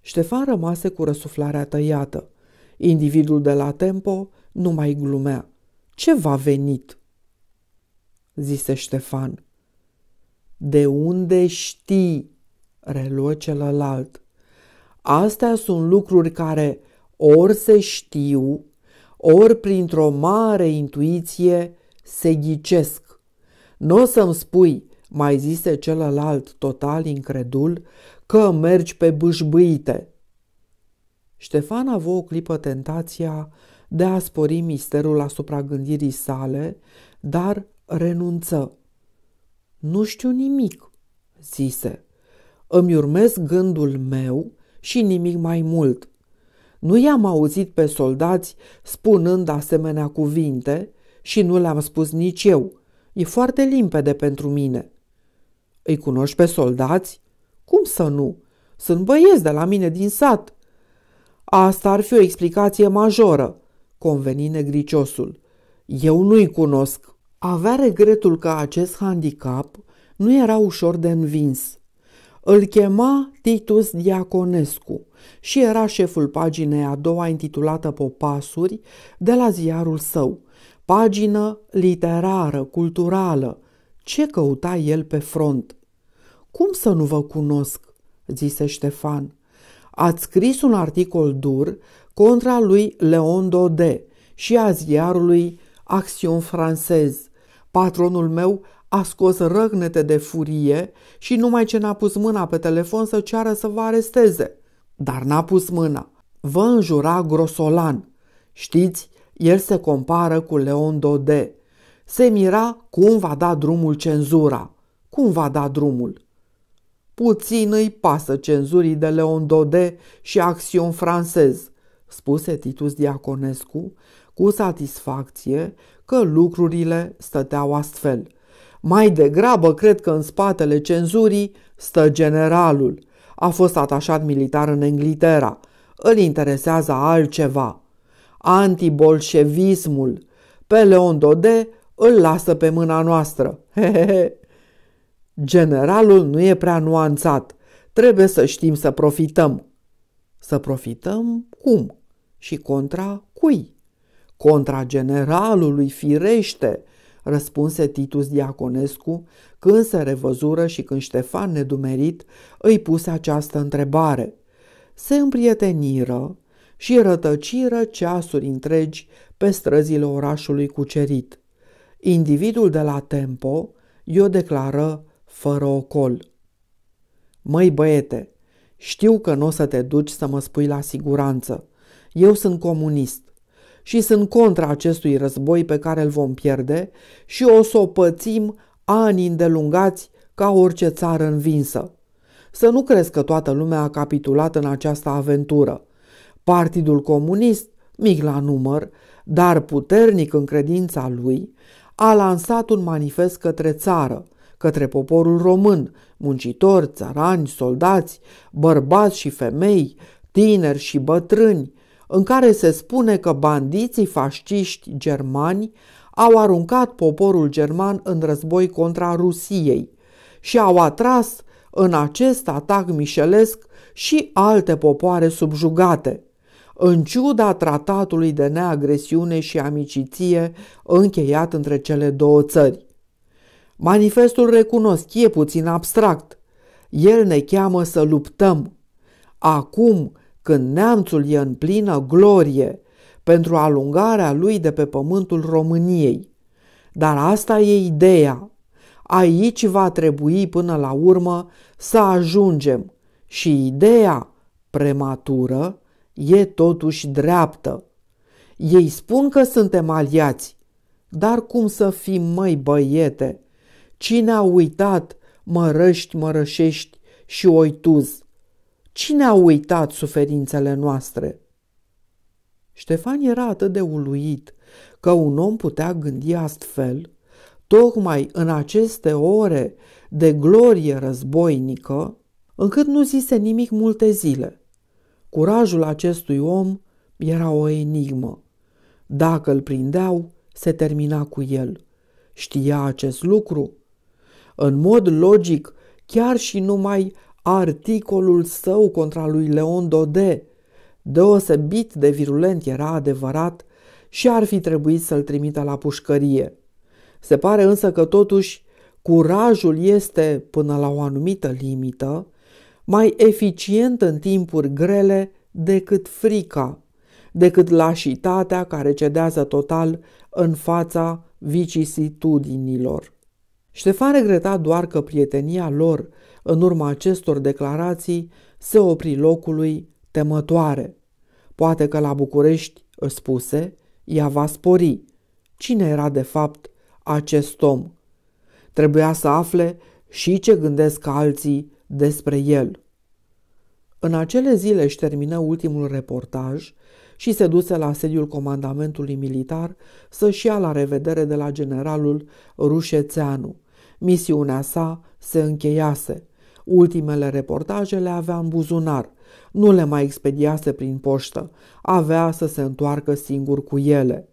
Ștefan rămase cu răsuflarea tăiată. Individul de la tempo nu mai glumea. Ce va venit? zise Ștefan. De unde știi? reluă celălalt. Astea sunt lucruri care ori se știu, ori printr-o mare intuiție se ghicesc. Nu o să-mi spui, mai zise celălalt total incredul, că mergi pe bâșbâite. Ștefan a avut o clipă tentația de a spori misterul asupra gândirii sale, dar renunță. Nu știu nimic, zise. Îmi urmez gândul meu și nimic mai mult. Nu i-am auzit pe soldați spunând asemenea cuvinte și nu le-am spus nici eu. E foarte limpede pentru mine. Îi cunoști pe soldați? Cum să nu? Sunt băieți de la mine din sat. Asta ar fi o explicație majoră, conveni negriciosul. Eu nu-i cunosc. Avea regretul că acest handicap nu era ușor de învins. Îl chema Titus Diaconescu și era șeful paginei a doua intitulată Popasuri de la ziarul său – pagină literară, culturală. Ce căuta el pe front? Cum să nu vă cunosc?" zise Ștefan. Ați scris un articol dur contra lui Leon Dode și a ziarului Action francez. Patronul meu a scos răgnete de furie și numai ce n-a pus mâna pe telefon să ceară să vă aresteze. Dar n-a pus mâna. Vă înjura grosolan. Știți, el se compară cu Leon Dode. Se mira cum va da drumul cenzura. Cum va da drumul? Puțin îi pasă cenzurii de Leon Dode și acțiun francez, spuse Titus Diaconescu cu satisfacție că lucrurile stăteau astfel. Mai degrabă cred că în spatele cenzurii stă generalul. A fost atașat militar în Englitera. Îl interesează altceva antibolșevismul. Pe Leon Dode îl lasă pe mâna noastră. Hehehe. Generalul nu e prea nuanțat. Trebuie să știm să profităm. Să profităm cum? Și contra cui? Contra generalului, firește, răspunse Titus Diaconescu când se revăzură și când Ștefan, nedumerit, îi puse această întrebare. Se împrieteniră, și rătăciră ceasuri întregi pe străzile orașului cucerit. Individul de la Tempo i-o declară fără ocol. Măi băiete, știu că nu o să te duci să mă spui la siguranță. Eu sunt comunist și sunt contra acestui război pe care îl vom pierde și o să o pățim ani îndelungați ca orice țară învinsă. Să nu crezi că toată lumea a capitulat în această aventură. Partidul Comunist, mic la număr, dar puternic în credința lui, a lansat un manifest către țară, către poporul român, muncitori, țărani, soldați, bărbați și femei, tineri și bătrâni, în care se spune că bandiții fasciști germani au aruncat poporul german în război contra Rusiei și au atras în acest atac mișelesc și alte popoare subjugate – în ciuda tratatului de neagresiune și amiciție încheiat între cele două țări. Manifestul recunosc e puțin abstract. El ne cheamă să luptăm. Acum, când neamțul e în plină glorie, pentru alungarea lui de pe pământul României. Dar asta e ideea. Aici va trebui până la urmă să ajungem și ideea prematură e totuși dreaptă. Ei spun că suntem aliați, dar cum să fim mai băiete? Cine a uitat mărăști, mărășești și oituz? Cine a uitat suferințele noastre? Ștefan era atât de uluit că un om putea gândi astfel, tocmai în aceste ore de glorie războinică, încât nu zise nimic multe zile. Curajul acestui om era o enigmă. Dacă îl prindeau, se termina cu el. Știa acest lucru? În mod logic, chiar și numai articolul său contra lui Leon Dode, deosebit de virulent era adevărat și ar fi trebuit să-l trimită la pușcărie. Se pare însă că totuși curajul este, până la o anumită limită, mai eficient în timpuri grele decât frica, decât lașitatea care cedează total în fața vicisitudinilor. Ștefan regreta doar că prietenia lor, în urma acestor declarații, se opri locului temătoare. Poate că la București, spuse, ea va spori. Cine era de fapt acest om? Trebuia să afle și ce gândesc alții despre el. În acele zile își termină ultimul reportaj și se duse la sediul comandamentului militar să-și ia la revedere de la generalul Rușețeanu. Misiunea sa se încheiase. Ultimele reportaje le avea în buzunar. Nu le mai expediase prin poștă. Avea să se întoarcă singur cu ele.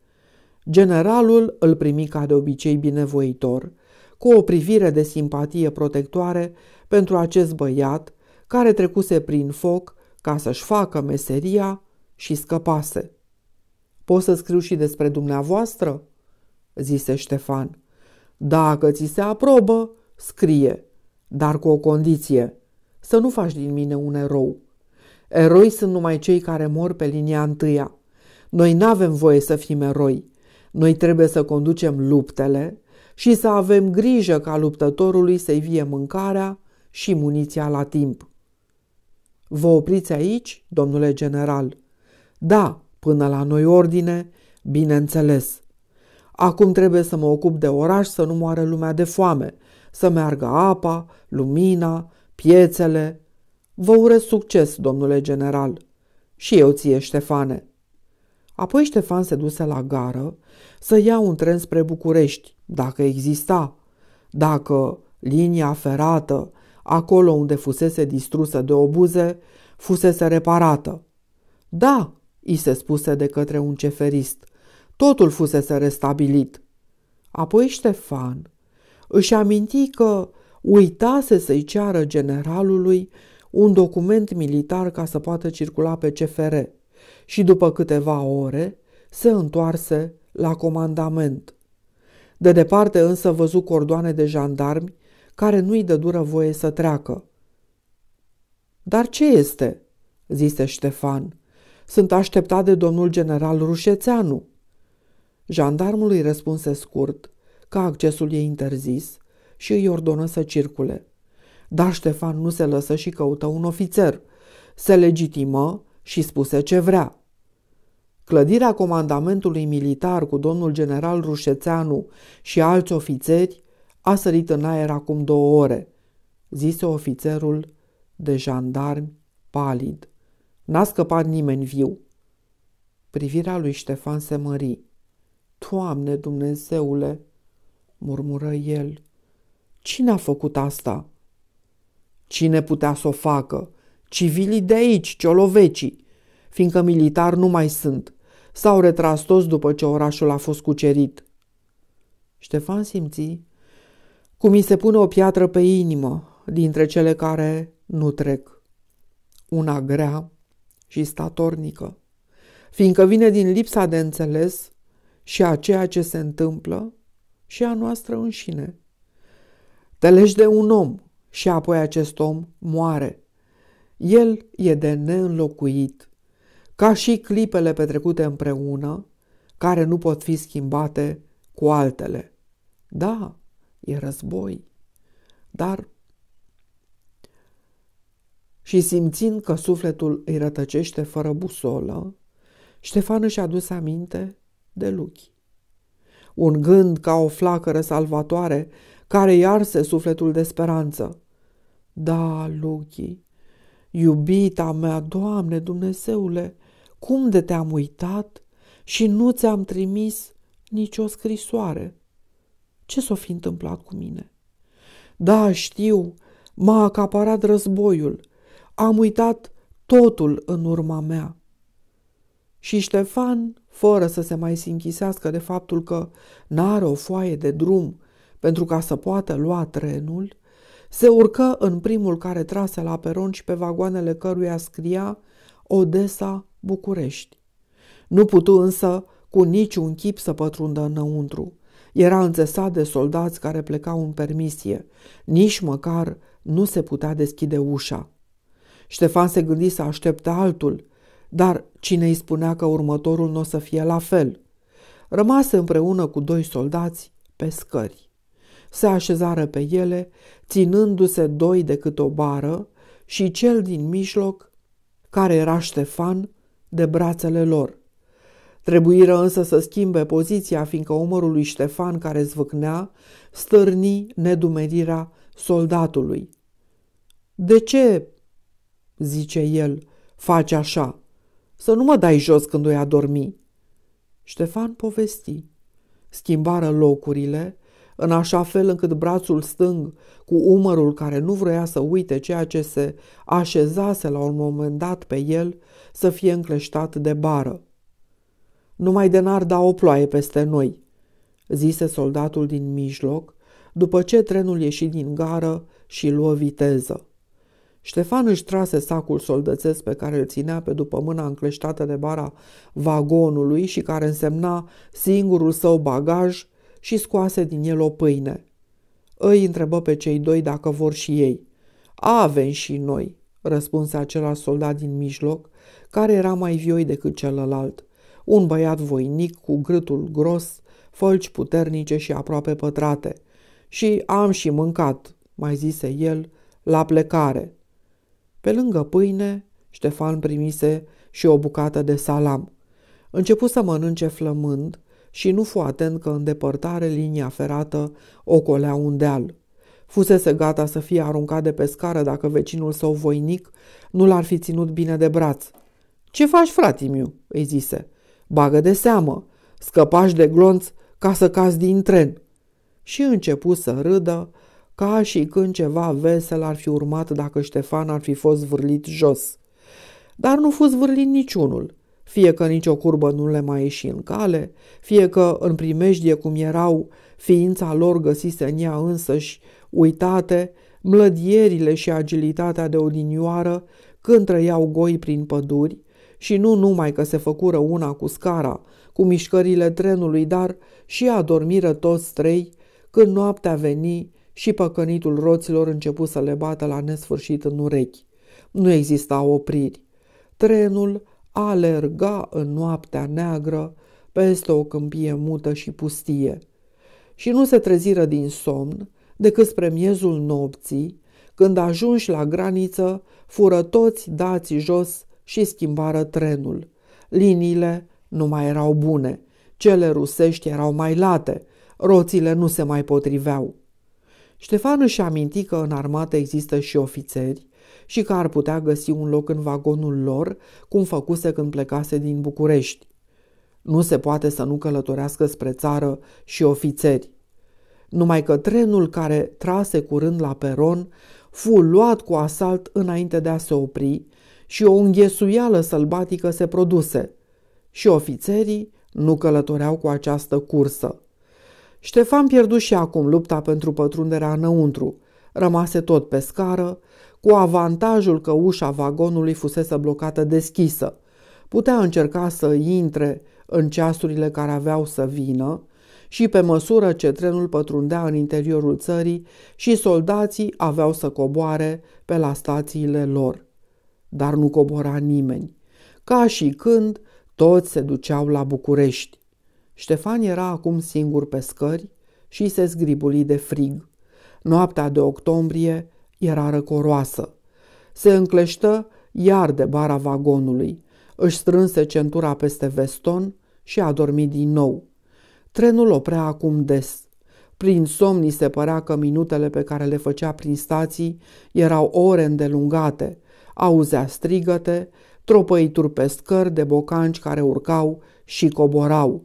Generalul îl primi ca de obicei binevoitor, cu o privire de simpatie protectoare pentru acest băiat care trecuse prin foc ca să-și facă meseria și scăpase. Pot să scriu și despre dumneavoastră?" zise Ștefan. Dacă ți se aprobă, scrie, dar cu o condiție, să nu faci din mine un erou. Eroi sunt numai cei care mor pe linia întâia. Noi nu avem voie să fim eroi. Noi trebuie să conducem luptele și să avem grijă ca luptătorului să-i vie mâncarea și muniția la timp. Vă opriți aici, domnule general? Da, până la noi ordine, bineînțeles. Acum trebuie să mă ocup de oraș să nu moară lumea de foame, să meargă apa, lumina, piețele. Vă urez succes, domnule general. Și eu ție, Ștefane. Apoi Ștefan se duse la gară să ia un tren spre București, dacă exista, dacă linia ferată acolo unde fusese distrusă de obuze, fusese reparată. Da, i se spuse de către un ceferist, totul fusese restabilit. Apoi Ștefan își aminti că uitase să-i ceară generalului un document militar ca să poată circula pe CFR și după câteva ore se întoarse la comandament. De departe însă văzu cordoane de jandarmi care nu-i dă dură voie să treacă. Dar ce este?" zise Ștefan. Sunt așteptat de domnul general Rușețeanu." Jandarmul îi răspunse scurt că accesul e interzis și îi ordonă să circule. Dar Ștefan nu se lăsă și căută un ofițer. Se legitimă și spuse ce vrea. Clădirea comandamentului militar cu domnul general Rușețeanu și alți ofițeri a sărit în aer acum două ore, zise ofițerul de jandarmi palid. N-a scăpat nimeni viu. Privirea lui Ștefan se mări. Doamne Dumnezeule, murmură el, cine a făcut asta? Cine putea să o facă? Civilii de aici, ciolovecii, fiindcă militar nu mai sunt. S-au retras toți după ce orașul a fost cucerit. Ștefan simți cum mi se pune o piatră pe inimă dintre cele care nu trec. Una grea și statornică, fiindcă vine din lipsa de înțeles și a ceea ce se întâmplă și a noastră înșine. Te legi de un om și apoi acest om moare. El e de neînlocuit, ca și clipele petrecute împreună, care nu pot fi schimbate cu altele. Da, e război, dar și simțind că sufletul îi rătăcește fără busolă, Ștefan își adus aminte de Luchi. Un gând ca o flacără salvatoare care iarse sufletul de speranță. Da, Luchi, iubita mea, Doamne Dumnezeule, cum de te-am uitat și nu ți-am trimis nicio scrisoare. Ce s-o fi întâmplat cu mine? Da, știu, m-a acaparat războiul. Am uitat totul în urma mea. Și Ștefan, fără să se mai sinchisească de faptul că n-are o foaie de drum pentru ca să poată lua trenul, se urcă în primul care trase la peron și pe vagoanele căruia scria Odessa, București. Nu putu însă cu niciun chip să pătrundă înăuntru. Era înțesat de soldați care plecau în permisie. Nici măcar nu se putea deschide ușa. Ștefan se gândi să aștepte altul, dar cine îi spunea că următorul nu o să fie la fel? Rămase împreună cu doi soldați pe scări. Se așezară pe ele, ținându-se doi de cât o bară și cel din mijloc, care era Ștefan, de brațele lor. Trebuiră însă să schimbe poziția, fiindcă umărul lui Ștefan care zvâcnea stârni nedumerirea soldatului. De ce, zice el, faci așa? Să nu mă dai jos când o adormi. Ștefan povesti. Schimbară locurile, în așa fel încât brațul stâng, cu umărul care nu vroia să uite ceea ce se așezase la un moment dat pe el, să fie încleștat de bară numai de n-ar da o ploaie peste noi, zise soldatul din mijloc, după ce trenul ieși din gară și luă viteză. Ștefan își trase sacul soldățesc pe care îl ținea pe după mâna încleștată de bara vagonului și care însemna singurul său bagaj și scoase din el o pâine. Îi întrebă pe cei doi dacă vor și ei. Avem și noi, răspunse același soldat din mijloc, care era mai vioi decât celălalt un băiat voinic cu grâtul gros, folci puternice și aproape pătrate. Și am și mâncat, mai zise el, la plecare. Pe lângă pâine, Ștefan primise și o bucată de salam. Începu să mănânce flămând și nu fu atent că în depărtare linia ferată ocolea un deal. Fusese gata să fie aruncat de pe scară dacă vecinul său voinic nu l-ar fi ținut bine de braț. Ce faci, fratimiu?" îi zise. Bagă de seamă, scăpași de glonț ca să cazi din tren. Și începu să râdă, ca și când ceva vesel ar fi urmat dacă Ștefan ar fi fost vârlit jos. Dar nu fost vârlit niciunul, fie că nicio curbă nu le mai ieși în cale, fie că în primejdie cum erau, ființa lor găsise în ea însăși uitate, mlădierile și agilitatea de odinioară când trăiau goi prin păduri, și nu numai că se făcură una cu scara, cu mișcările trenului, dar și adormiră toți trei, când noaptea veni și păcănitul roților începu să le bată la nesfârșit în urechi. Nu exista opriri. Trenul alerga în noaptea neagră peste o câmpie mută și pustie. Și nu se treziră din somn decât spre miezul nopții, când ajunși la graniță, fură toți dați jos și schimbară trenul. Liniile nu mai erau bune, cele rusești erau mai late, roțile nu se mai potriveau. Ștefan își aminti că în armată există și ofițeri și că ar putea găsi un loc în vagonul lor, cum făcuse când plecase din București. Nu se poate să nu călătorească spre țară și ofițeri. Numai că trenul care trase curând la peron fu luat cu asalt înainte de a se opri și o înghesuială sălbatică se produse și ofițerii nu călătoreau cu această cursă. Ștefan pierdu și acum lupta pentru pătrunderea înăuntru. Rămase tot pe scară, cu avantajul că ușa vagonului fusese blocată deschisă. Putea încerca să intre în ceasurile care aveau să vină și pe măsură ce trenul pătrundea în interiorul țării și soldații aveau să coboare pe la stațiile lor dar nu cobora nimeni. Ca și când toți se duceau la București. Ștefan era acum singur pe scări și se zgribuli de frig. Noaptea de octombrie era răcoroasă. Se încleștă iar de bara vagonului, își strânse centura peste veston și a dormit din nou. Trenul oprea acum des. Prin somn se părea că minutele pe care le făcea prin stații erau ore îndelungate, auzea strigăte, tropăituri pe scări de bocanci care urcau și coborau.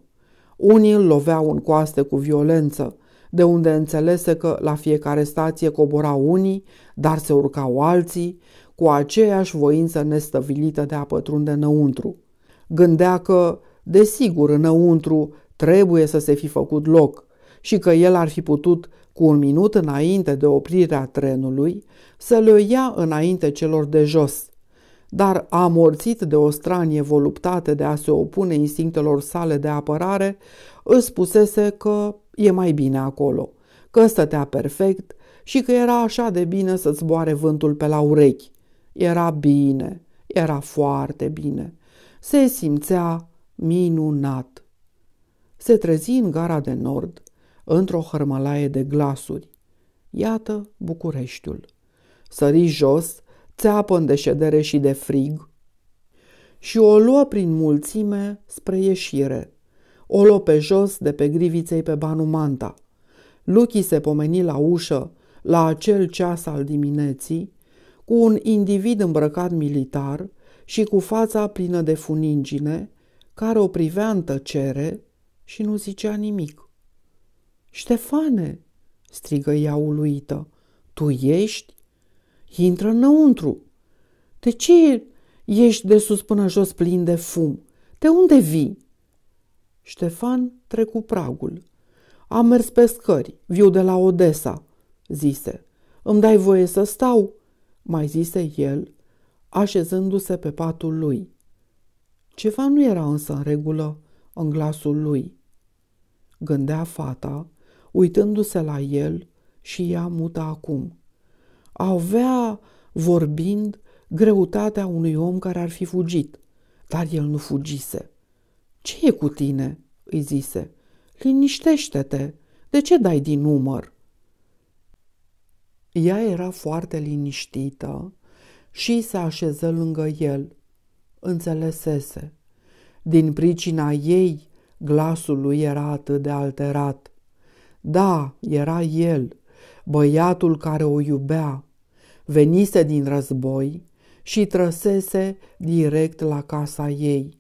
Unii îl loveau în coaste cu violență, de unde înțelese că la fiecare stație coborau unii, dar se urcau alții, cu aceeași voință nestăvilită de a pătrunde înăuntru. Gândea că, desigur, înăuntru trebuie să se fi făcut loc și că el ar fi putut cu un minut înainte de oprirea trenului, să le ia înainte celor de jos. Dar amorțit de o stranie voluptate de a se opune instinctelor sale de apărare, îți spusese că e mai bine acolo, că stătea perfect și că era așa de bine să-ți zboare vântul pe la urechi. Era bine, era foarte bine. Se simțea minunat. Se trezi în gara de nord, într-o hărmălaie de glasuri. Iată Bucureștiul. Sări jos, țeapă în deședere și de frig și o luă prin mulțime spre ieșire. O luă pe jos de pe griviței pe banumanta, manta. Luchi se pomeni la ușă la acel ceas al dimineții cu un individ îmbrăcat militar și cu fața plină de funingine, care o privea în tăcere și nu zicea nimic. Ștefane!" strigă ea uluită. Tu ești? Intră înăuntru!" De ce ești de sus până jos plin de fum? De unde vii?" Ștefan trecu pragul. Am mers pe scări, viu de la Odessa," zise. Îmi dai voie să stau?" mai zise el, așezându-se pe patul lui. Ceva nu era însă în regulă în glasul lui. Gândea fata uitându-se la el și ea muta acum. Avea, vorbind, greutatea unui om care ar fi fugit, dar el nu fugise. Ce e cu tine?" îi zise. Liniștește-te! De ce dai din număr?" Ea era foarte liniștită și se așeză lângă el. Înțelesese. Din pricina ei, glasul lui era atât de alterat. Da, era el, băiatul care o iubea, venise din război și trăsese direct la casa ei.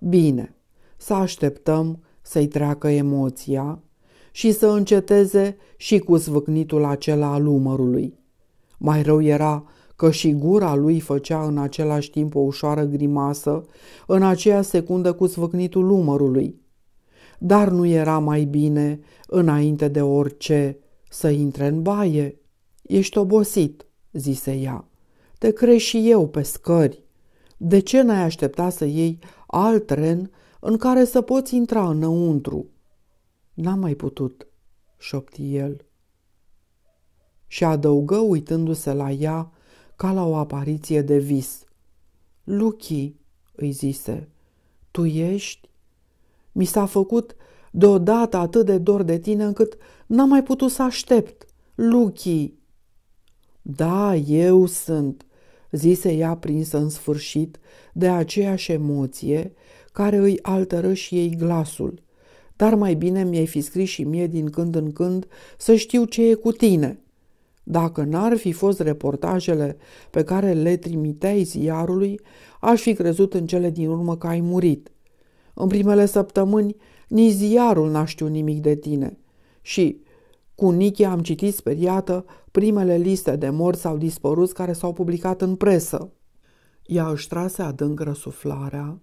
Bine, să așteptăm să-i treacă emoția și să înceteze și cu zvâcnitul acela al umărului. Mai rău era că și gura lui făcea în același timp o ușoară grimasă, în aceea secundă cu zvâcnitul umărului dar nu era mai bine, înainte de orice, să intre în baie? Ești obosit, zise ea. Te crești și eu pe scări. De ce n-ai aștepta să iei alt tren în care să poți intra înăuntru? N-am mai putut, șopti el. Și adăugă uitându-se la ea ca la o apariție de vis. Luchi, îi zise, tu ești? Mi s-a făcut deodată atât de dor de tine încât n-am mai putut să aștept. Luchi! Da, eu sunt, zise ea prinsă în sfârșit de aceeași emoție care îi altără și ei glasul. Dar mai bine mi-ai fi scris și mie din când în când să știu ce e cu tine. Dacă n-ar fi fost reportajele pe care le trimiteai ziarului, aș fi crezut în cele din urmă că ai murit. În primele săptămâni, nici ziarul n-a știut nimic de tine. Și, cu Nichi am citit speriată primele liste de morți sau dispăruți care s-au publicat în presă. Ea își trase adânc răsuflarea,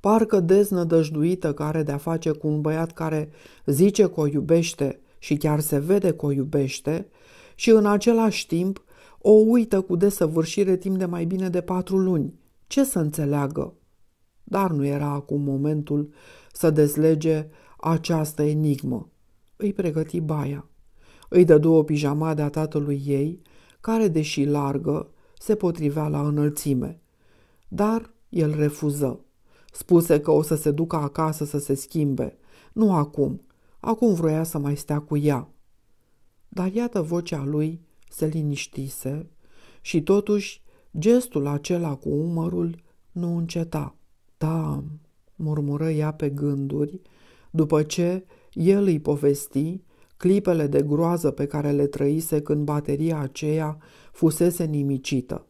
parcă deznădăjduită care de-a face cu un băiat care zice că o iubește și chiar se vede că o iubește și în același timp o uită cu desăvârșire timp de mai bine de patru luni. Ce să înțeleagă? dar nu era acum momentul să dezlege această enigmă. Îi pregăti baia. Îi dă două de a tatălui ei, care, deși largă, se potrivea la înălțime. Dar el refuză. Spuse că o să se ducă acasă să se schimbe. Nu acum. Acum vroia să mai stea cu ea. Dar iată vocea lui se liniștise și totuși gestul acela cu umărul nu înceta. Da, murmură ea pe gânduri, după ce el îi povesti clipele de groază pe care le trăise când bateria aceea fusese nimicită.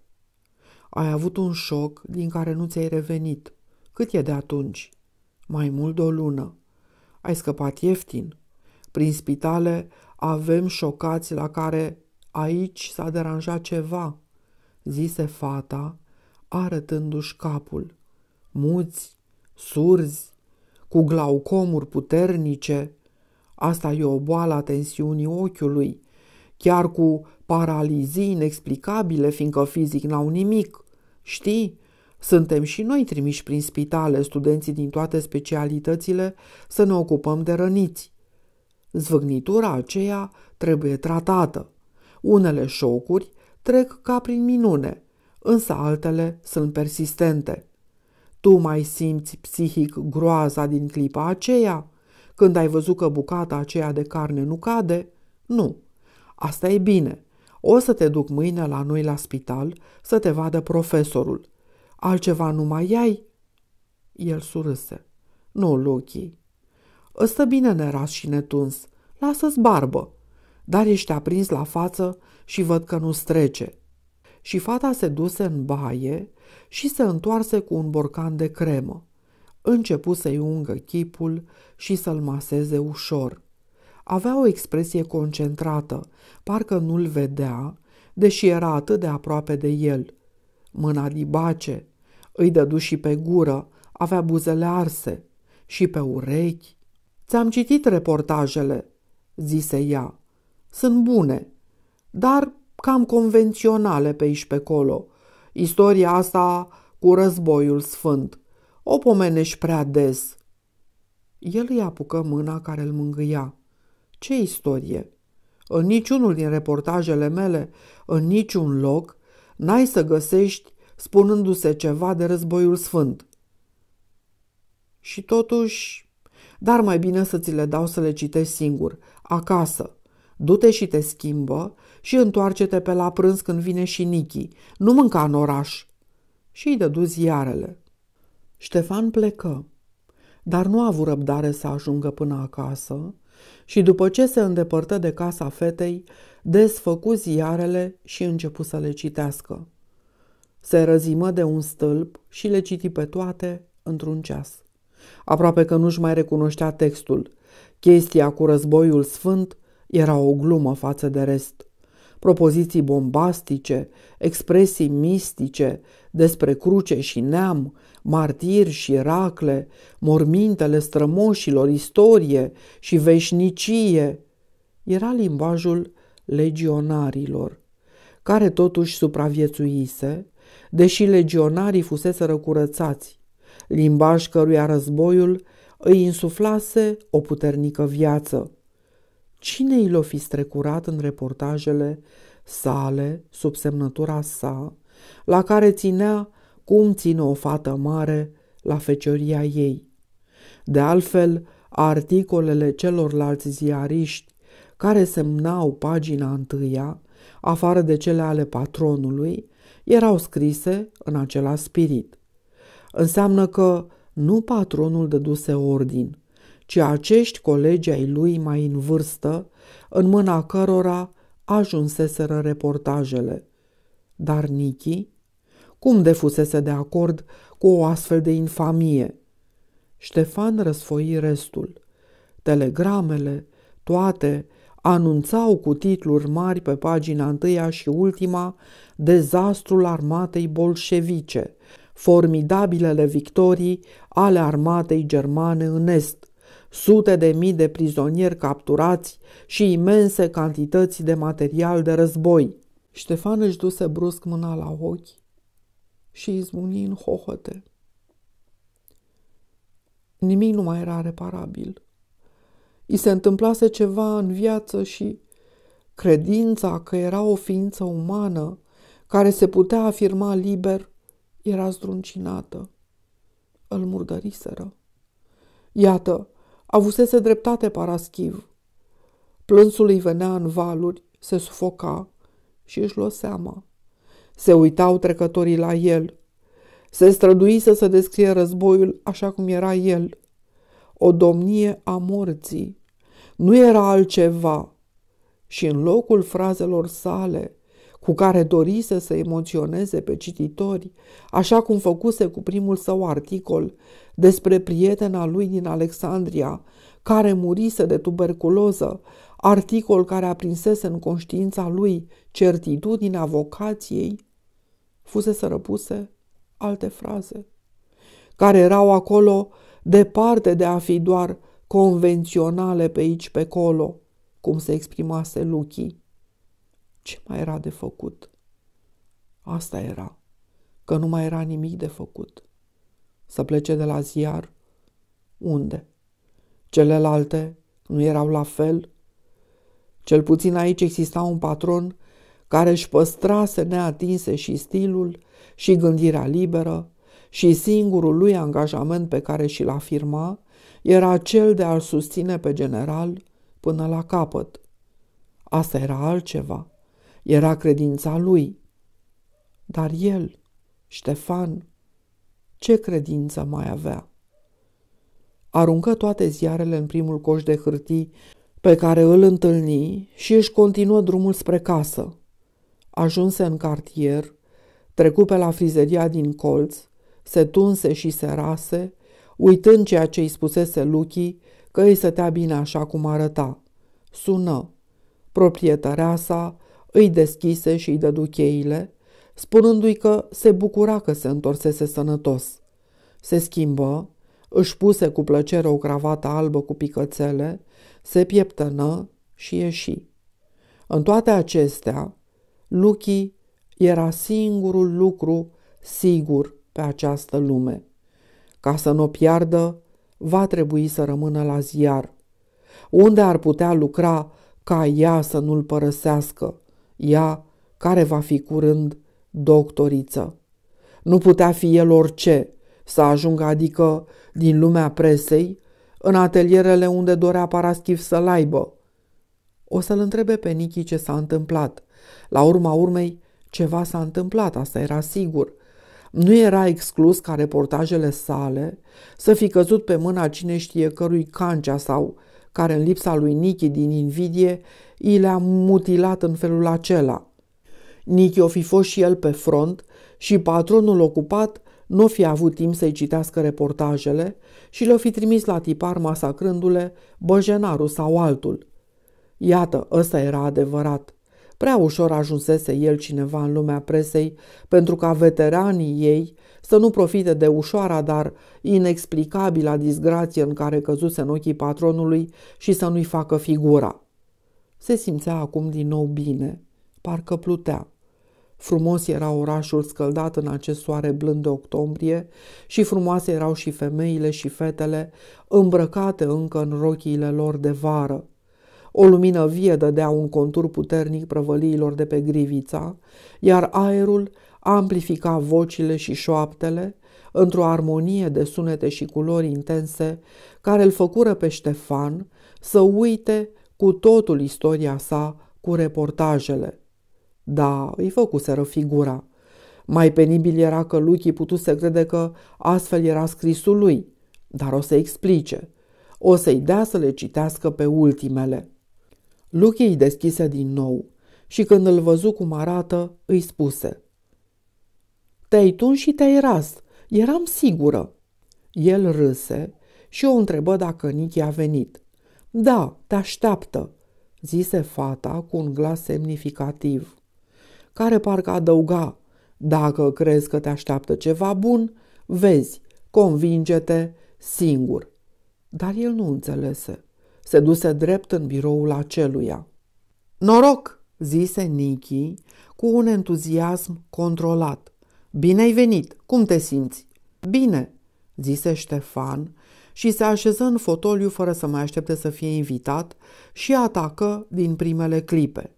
Ai avut un șoc din care nu ți-ai revenit. Cât e de atunci? Mai mult de o lună. Ai scăpat ieftin. Prin spitale avem șocați la care aici s-a deranjat ceva, zise fata, arătându-și capul muți, surzi, cu glaucomuri puternice. Asta e o boală a tensiunii ochiului, chiar cu paralizii inexplicabile, fiindcă fizic n-au nimic. Știi, suntem și noi trimiși prin spitale, studenții din toate specialitățile, să ne ocupăm de răniți. Zvâgnitura aceea trebuie tratată. Unele șocuri trec ca prin minune, însă altele sunt persistente. Tu mai simți psihic groaza din clipa aceea? Când ai văzut că bucata aceea de carne nu cade? Nu. Asta e bine. O să te duc mâine la noi la spital să te vadă profesorul. Altceva nu mai ai? El surâse. Nu, Luchi. Îstă bine neras și netuns. Lasă-ți barbă. Dar ești aprins la față și văd că nu strece și fata se duse în baie și se întoarse cu un borcan de cremă. Începu să-i ungă chipul și să-l maseze ușor. Avea o expresie concentrată, parcă nu-l vedea, deși era atât de aproape de el. Mâna dibace, îi dădu și pe gură, avea buzele arse și pe urechi. Ți-am citit reportajele, zise ea. Sunt bune, dar cam convenționale pe aici pe colo. Istoria asta cu războiul sfânt. O pomenești prea des. El îi apucă mâna care îl mângâia. Ce istorie? În niciunul din reportajele mele, în niciun loc, n-ai să găsești spunându-se ceva de războiul sfânt. Și totuși, dar mai bine să ți le dau să le citești singur, acasă. Du-te și te schimbă și întoarce-te pe la prânz când vine și Nichi. Nu mânca în oraș. Și îi dădu ziarele. Ștefan plecă, dar nu a avut răbdare să ajungă până acasă și după ce se îndepărtă de casa fetei, desfăcu ziarele și începu să le citească. Se răzimă de un stâlp și le citi pe toate într-un ceas. Aproape că nu-și mai recunoștea textul. Chestia cu războiul sfânt era o glumă față de rest propoziții bombastice, expresii mistice despre cruce și neam, martiri și racle, mormintele strămoșilor, istorie și veșnicie. Era limbajul legionarilor, care totuși supraviețuise, deși legionarii fusese răcurățați, limbaj căruia războiul îi insuflase o puternică viață. Cine i l-o fi strecurat în reportajele sale, sub semnătura sa, la care ținea cum ține o fată mare la fecioria ei. De altfel, articolele celorlalți ziariști care semnau pagina întâia, afară de cele ale patronului, erau scrise în același spirit. Înseamnă că nu patronul dăduse ordin, ci acești colegi ai lui mai în vârstă, în mâna cărora ajunseseră reportajele. Dar Nichi, cum de fusese de acord cu o astfel de infamie? Ștefan răsfoi restul. Telegramele, toate, anunțau cu titluri mari pe pagina întâia și ultima dezastrul armatei bolșevice, formidabilele victorii ale armatei germane în Est, sute de mii de prizonieri capturați și imense cantități de material de război. Ștefan își duse brusc mâna la ochi și izbuni în hohote. Nimic nu mai era reparabil. I se întâmplase ceva în viață și credința că era o ființă umană care se putea afirma liber era zdruncinată. Îl murdăriseră. Iată, Avusese dreptate Paraschiv. Plânsul îi venea în valuri, se sufoca și își lua seama. Se uitau trecătorii la el. Se strădui să descrie războiul așa cum era el. O domnie a morții. Nu era altceva. Și în locul frazelor sale – cu care dorise să emoționeze pe cititori, așa cum făcuse cu primul său articol despre prietena lui din Alexandria, care murise de tuberculoză, articol care aprinsese în conștiința lui certitudinea vocației, fusese răpuse alte fraze, care erau acolo departe de a fi doar convenționale pe aici pe colo, cum se exprimase Luchii ce mai era de făcut? Asta era, că nu mai era nimic de făcut. Să plece de la ziar? Unde? Celelalte nu erau la fel? Cel puțin aici exista un patron care își păstrase neatinse și stilul, și gândirea liberă, și singurul lui angajament pe care și-l afirma era cel de a-l susține pe general până la capăt. Asta era altceva. Era credința lui. Dar el, Ștefan, ce credință mai avea? Aruncă toate ziarele în primul coș de hârtii pe care îl întâlni și își continuă drumul spre casă. Ajunse în cartier, trecu pe la frizeria din colț, se tunse și se rase, uitând ceea ce îi spusese Luchi că îi stătea bine așa cum arăta. Sună. Proprietărea sa îi deschise și îi dădu cheile, spunându-i că se bucura că se întorsese sănătos. Se schimbă, își puse cu plăcere o cravată albă cu picățele, se pieptănă și ieși. În toate acestea, Luchi era singurul lucru sigur pe această lume. Ca să nu o piardă, va trebui să rămână la ziar. Unde ar putea lucra ca ea să nu-l părăsească? ea care va fi curând doctoriță. Nu putea fi el orice, să ajungă adică din lumea presei în atelierele unde dorea Paraschiv să-l aibă. O să-l întrebe pe Nichi ce s-a întâmplat. La urma urmei, ceva s-a întâmplat, asta era sigur. Nu era exclus ca reportajele sale să fi căzut pe mâna cine știe cărui cancea sau care în lipsa lui Nichi din invidie i le-a mutilat în felul acela. Nichi o fi fost și el pe front și patronul ocupat nu fi avut timp să-i citească reportajele și le-o fi trimis la tipar masacrându-le băjenarul sau altul. Iată, ăsta era adevărat. Prea ușor ajunsese el cineva în lumea presei pentru ca veteranii ei să nu profite de ușoara, dar inexplicabila disgrație în care căzuse în ochii patronului și să nu-i facă figura. Se simțea acum din nou bine, parcă plutea. Frumos era orașul scăldat în acest soare blând de octombrie și frumoase erau și femeile și fetele, îmbrăcate încă în rochiile lor de vară. O lumină vie dădea un contur puternic prăvăliilor de pe grivița, iar aerul amplifica vocile și șoaptele într-o armonie de sunete și culori intense care îl făcură pe Ștefan să uite cu totul istoria sa cu reportajele. Da, îi făcuseră figura. Mai penibil era că Luchi putu să crede că astfel era scrisul lui, dar o să explice. O să-i dea să le citească pe ultimele. Luchi îi deschise din nou și când îl văzu cum arată, îi spuse – te-ai tuns și te-ai ras. Eram sigură. El râse și o întrebă dacă Nichi a venit. Da, te așteaptă, zise fata cu un glas semnificativ, care parcă adăuga, dacă crezi că te așteaptă ceva bun, vezi, convinge-te singur. Dar el nu înțelese. Se duse drept în biroul aceluia. Noroc, zise Nichi cu un entuziasm controlat. Bine ai venit! Cum te simți?" Bine!" zise Ștefan și se așeză în fotoliu fără să mai aștepte să fie invitat și atacă din primele clipe.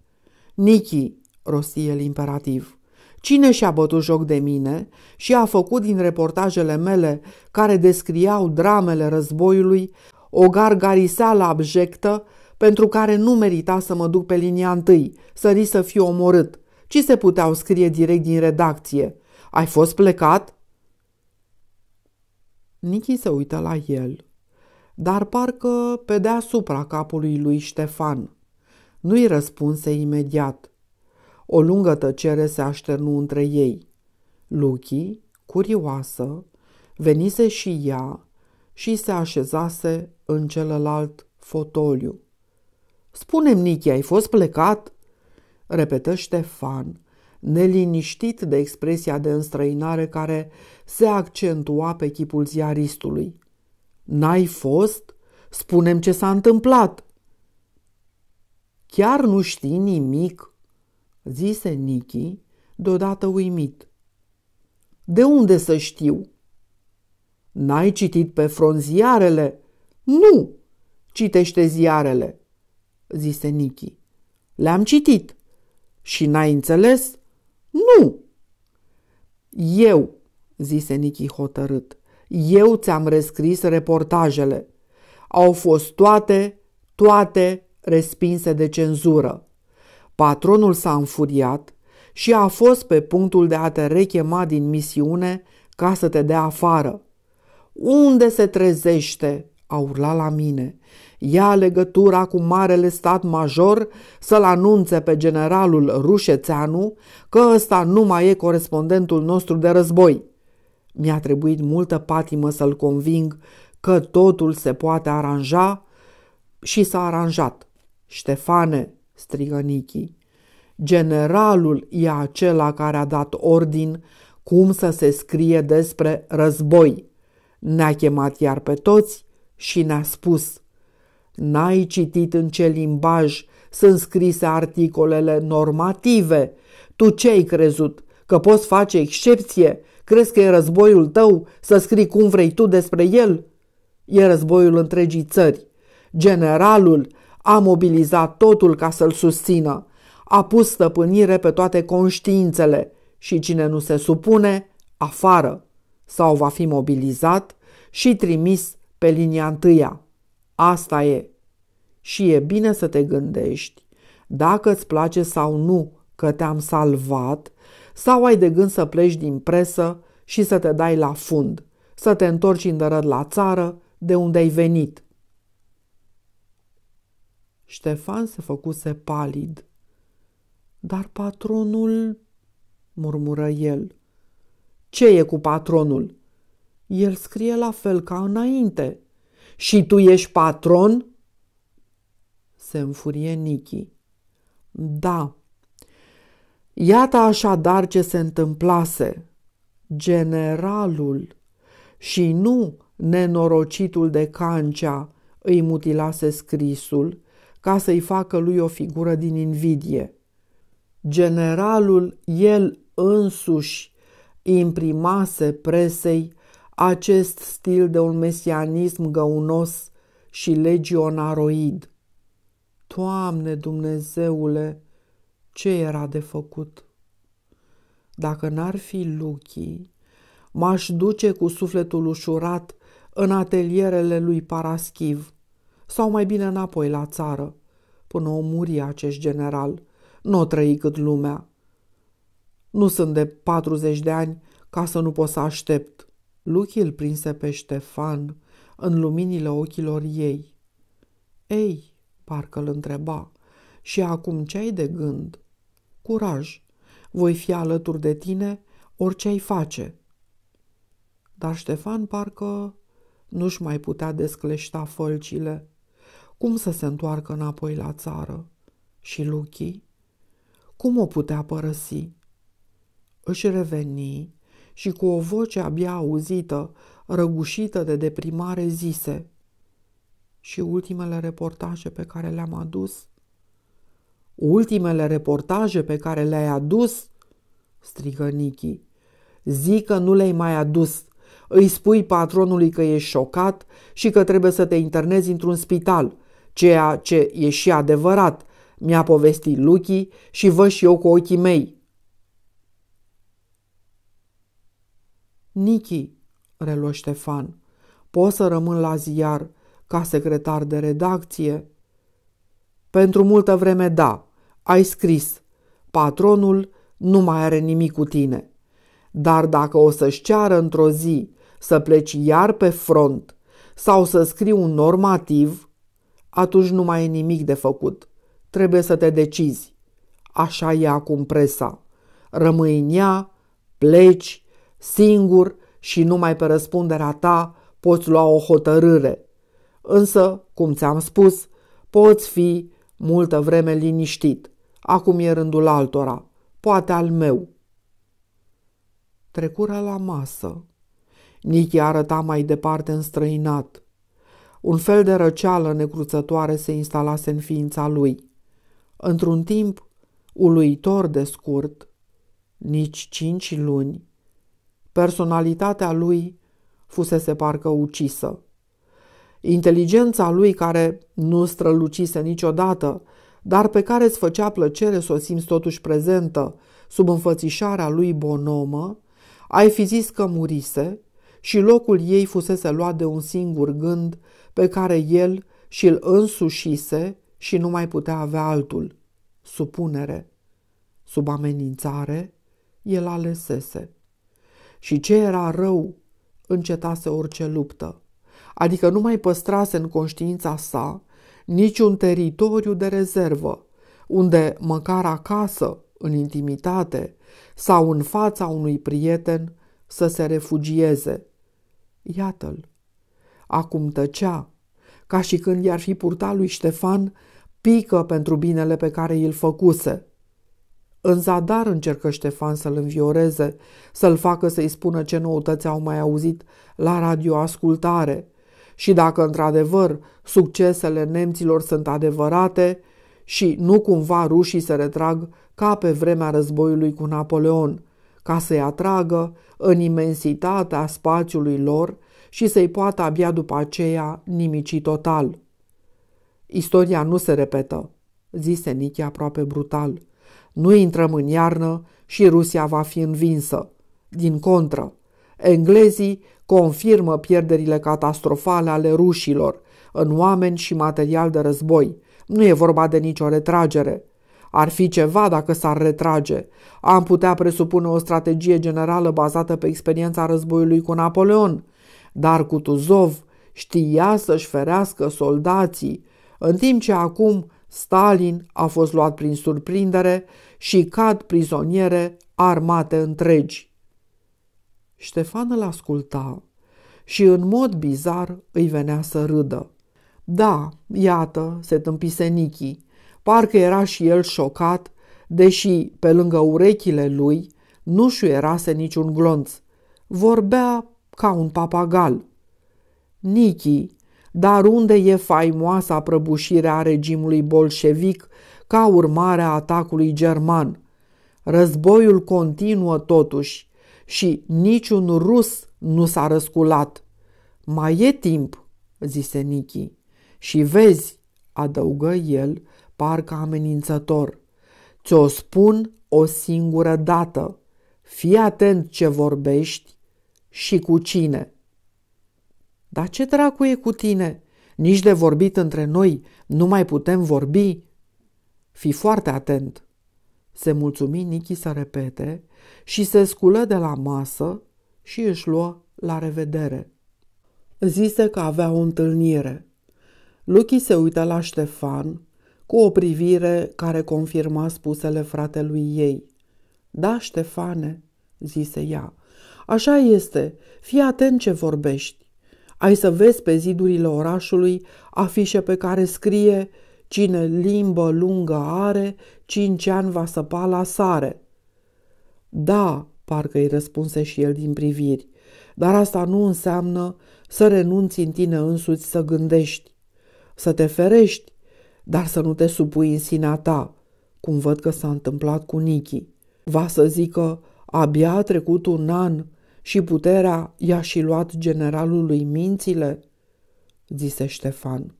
Nichi, rosti el imperativ, cine și-a bătut joc de mine și a făcut din reportajele mele care descriau dramele războiului o gargariseală abjectă pentru care nu merita să mă duc pe linia întâi, sări să fiu omorât, ci se puteau scrie direct din redacție – ai fost plecat?" Nichi se uită la el, dar parcă pe deasupra capului lui Ștefan. Nu-i răspunse imediat. O lungă tăcere se așternu între ei. Luchi, curioasă, venise și ea și se așezase în celălalt fotoliu. Spune-mi, Nichi, ai fost plecat?" repetă Ștefan, neliniștit de expresia de înstrăinare care se accentua pe chipul ziaristului. N-ai fost? Spunem ce s-a întâmplat!" Chiar nu știi nimic?" zise Nichi, deodată uimit. De unde să știu?" N-ai citit pe ziarele? Nu!" Citește ziarele," zise Nichi. Le-am citit. Și n-ai înțeles?" Nu! Eu, zise Nichi hotărât, eu ți-am rescris reportajele. Au fost toate, toate respinse de cenzură. Patronul s-a înfuriat și a fost pe punctul de a te rechema din misiune ca să te dea afară. Unde se trezește? a urlat la mine ia legătura cu marele stat major să-l anunțe pe generalul Rușețeanu că ăsta nu mai e corespondentul nostru de război. Mi-a trebuit multă patimă să-l conving că totul se poate aranja și s-a aranjat. Ștefane, strigă Nichi, generalul e acela care a dat ordin cum să se scrie despre război. Ne-a chemat iar pe toți și ne-a spus – N-ai citit în ce limbaj sunt scrise articolele normative. Tu ce ai crezut? Că poți face excepție? Crezi că e războiul tău să scrii cum vrei tu despre el? E războiul întregii țări. Generalul a mobilizat totul ca să-l susțină. A pus stăpânire pe toate conștiințele și cine nu se supune, afară. Sau va fi mobilizat și trimis pe linia întâia. Asta e. Și e bine să te gândești dacă îți place sau nu că te-am salvat sau ai de gând să pleci din presă și să te dai la fund, să te întorci îndărăt la țară de unde ai venit. Ștefan se făcuse palid. Dar patronul... murmură el. Ce e cu patronul? El scrie la fel ca înainte și tu ești patron? Se înfurie Nichi. Da. Iată așadar ce se întâmplase. Generalul și nu nenorocitul de cancea îi mutilase scrisul ca să-i facă lui o figură din invidie. Generalul el însuși imprimase presei acest stil de un mesianism găunos și legionaroid. Toamne Dumnezeule, ce era de făcut? Dacă n-ar fi Luchii, m-aș duce cu sufletul ușurat în atelierele lui Paraschiv, sau mai bine înapoi la țară, până o muri acest general, nu o trăi cât lumea. Nu sunt de 40 de ani ca să nu pot să aștept. Luchi îl prinse pe Ștefan în luminile ochilor ei. Ei, parcă îl întreba, și acum ce ai de gând? Curaj, voi fi alături de tine orice ai face. Dar Ștefan parcă nu-și mai putea descleșta fălcile. Cum să se întoarcă înapoi la țară? Și Luchi? Cum o putea părăsi? Își reveni și cu o voce abia auzită, răgușită de deprimare, zise Și ultimele reportaje pe care le-am adus? Ultimele reportaje pe care le-ai adus? strigă Nichi. Zic că nu le-ai mai adus. Îi spui patronului că ești șocat și că trebuie să te internezi într-un spital, ceea ce e și adevărat – mi-a povestit Luchi și văd și eu cu ochii mei. Nichi, reluă Ștefan, pot să rămân la ziar ca secretar de redacție? Pentru multă vreme da, ai scris. Patronul nu mai are nimic cu tine. Dar dacă o să-și ceară într-o zi să pleci iar pe front sau să scrii un normativ, atunci nu mai e nimic de făcut. Trebuie să te decizi. Așa e acum presa. Rămâi în ea, pleci, Singur și numai pe răspunderea ta poți lua o hotărâre. Însă, cum ți-am spus, poți fi multă vreme liniștit. Acum e rândul altora, poate al meu. Trecură la masă. Nichi arăta mai departe înstrăinat. Un fel de răceală necruțătoare se instalase în ființa lui. Într-un timp uluitor de scurt, nici cinci luni, Personalitatea lui fusese parcă ucisă. Inteligența lui, care nu strălucise niciodată, dar pe care îți făcea plăcere să o simți totuși prezentă sub înfățișarea lui bonomă, ai fi zis că murise și locul ei fusese luat de un singur gând pe care el și l însușise și nu mai putea avea altul. Supunere. Sub amenințare, el alesese și ce era rău, încetase orice luptă, adică nu mai păstrase în conștiința sa niciun teritoriu de rezervă, unde, măcar acasă, în intimitate sau în fața unui prieten, să se refugieze. Iată-l! Acum tăcea, ca și când i-ar fi purtat lui Ștefan pică pentru binele pe care îl făcuse – în zadar încercă Ștefan să-l învioreze, să-l facă să-i spună ce noutăți au mai auzit la radioascultare. Și dacă într-adevăr succesele nemților sunt adevărate și nu cumva rușii se retrag ca pe vremea războiului cu Napoleon, ca să-i atragă în imensitatea spațiului lor și să-i poată abia după aceea nimici total. Istoria nu se repetă, zise Nichi aproape brutal – nu intrăm în iarnă și Rusia va fi învinsă. Din contră, englezii confirmă pierderile catastrofale ale rușilor în oameni și material de război. Nu e vorba de nicio retragere. Ar fi ceva dacă s-ar retrage. Am putea presupune o strategie generală bazată pe experiența războiului cu Napoleon, dar Kutuzov știa să-și ferească soldații, în timp ce acum Stalin a fost luat prin surprindere și cad prizoniere armate întregi. Ștefan îl asculta și în mod bizar îi venea să râdă. Da, iată, se tâmpise Nichi. Parcă era și el șocat, deși pe lângă urechile lui nu șuierase niciun glonț. Vorbea ca un papagal. Nichi dar unde e faimoasa prăbușire a regimului bolșevic ca urmare a atacului german? Războiul continuă totuși și niciun rus nu s-a răsculat. Mai e timp, zise Nichi. Și vezi, adăugă el, parcă amenințător. Ți-o spun o singură dată. Fii atent ce vorbești și cu cine. Dar ce dracu e cu tine? Nici de vorbit între noi nu mai putem vorbi? Fi foarte atent. Se mulțumi Nichi să repete și se sculă de la masă și își luă la revedere. Zise că avea o întâlnire. Luchi se uită la Ștefan cu o privire care confirma spusele fratelui ei. Da, Ștefane, zise ea, așa este, fii atent ce vorbești. Ai să vezi pe zidurile orașului afișe pe care scrie Cine limbă lungă are, cinci ani va săpa la sare. Da, parcă îi răspunse și el din priviri, dar asta nu înseamnă să renunți în tine însuți să gândești, să te ferești, dar să nu te supui în sinea ta, cum văd că s-a întâmplat cu Nichi. Va să zică, abia a trecut un an și puterea i-a și luat generalului mințile?" zise Ștefan.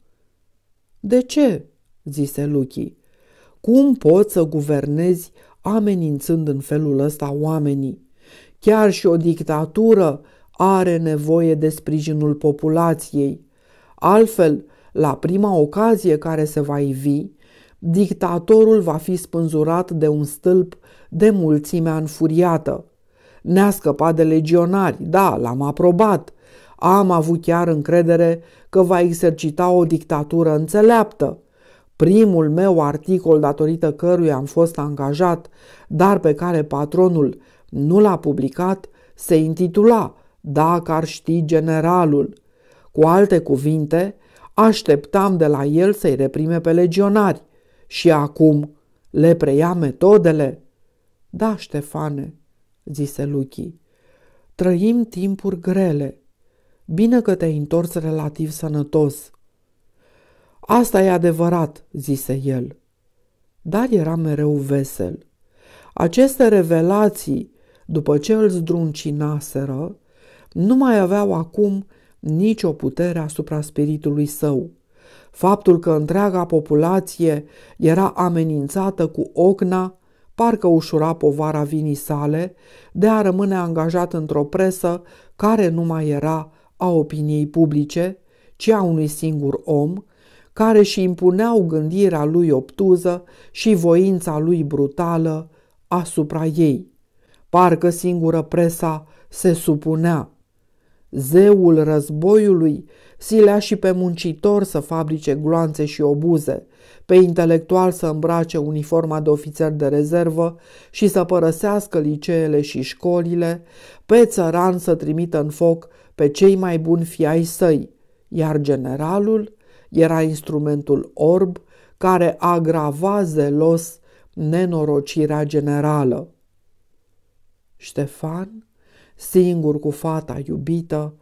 De ce?" zise Luchi. Cum poți să guvernezi amenințând în felul ăsta oamenii? Chiar și o dictatură are nevoie de sprijinul populației. Altfel, la prima ocazie care se va ivi, dictatorul va fi spânzurat de un stâlp de mulțimea înfuriată. Ne-a scăpat de legionari, da, l-am aprobat. Am avut chiar încredere că va exercita o dictatură înțeleaptă. Primul meu articol datorită căruia am fost angajat, dar pe care patronul nu l-a publicat, se intitula Dacă ar ști generalul. Cu alte cuvinte, așteptam de la el să-i reprime pe legionari. Și acum le preia metodele? Da, Ștefane, zise Luchi. Trăim timpuri grele. Bine că te-ai întors relativ sănătos. Asta e adevărat, zise el. Dar era mereu vesel. Aceste revelații, după ce îl zdruncinaseră, nu mai aveau acum nicio putere asupra spiritului său. Faptul că întreaga populație era amenințată cu ocna parcă ușura povara vinii sale de a rămâne angajat într-o presă care nu mai era a opiniei publice, ci a unui singur om, care și impuneau gândirea lui obtuză și voința lui brutală asupra ei. Parcă singură presa se supunea zeul războiului, silea și pe muncitor să fabrice gloanțe și obuze, pe intelectual să îmbrace uniforma de ofițer de rezervă și să părăsească liceele și școlile, pe țăran să trimită în foc pe cei mai buni fii ai săi, iar generalul era instrumentul orb care agrava zelos nenorocirea generală. Ștefan singur cu fata iubită,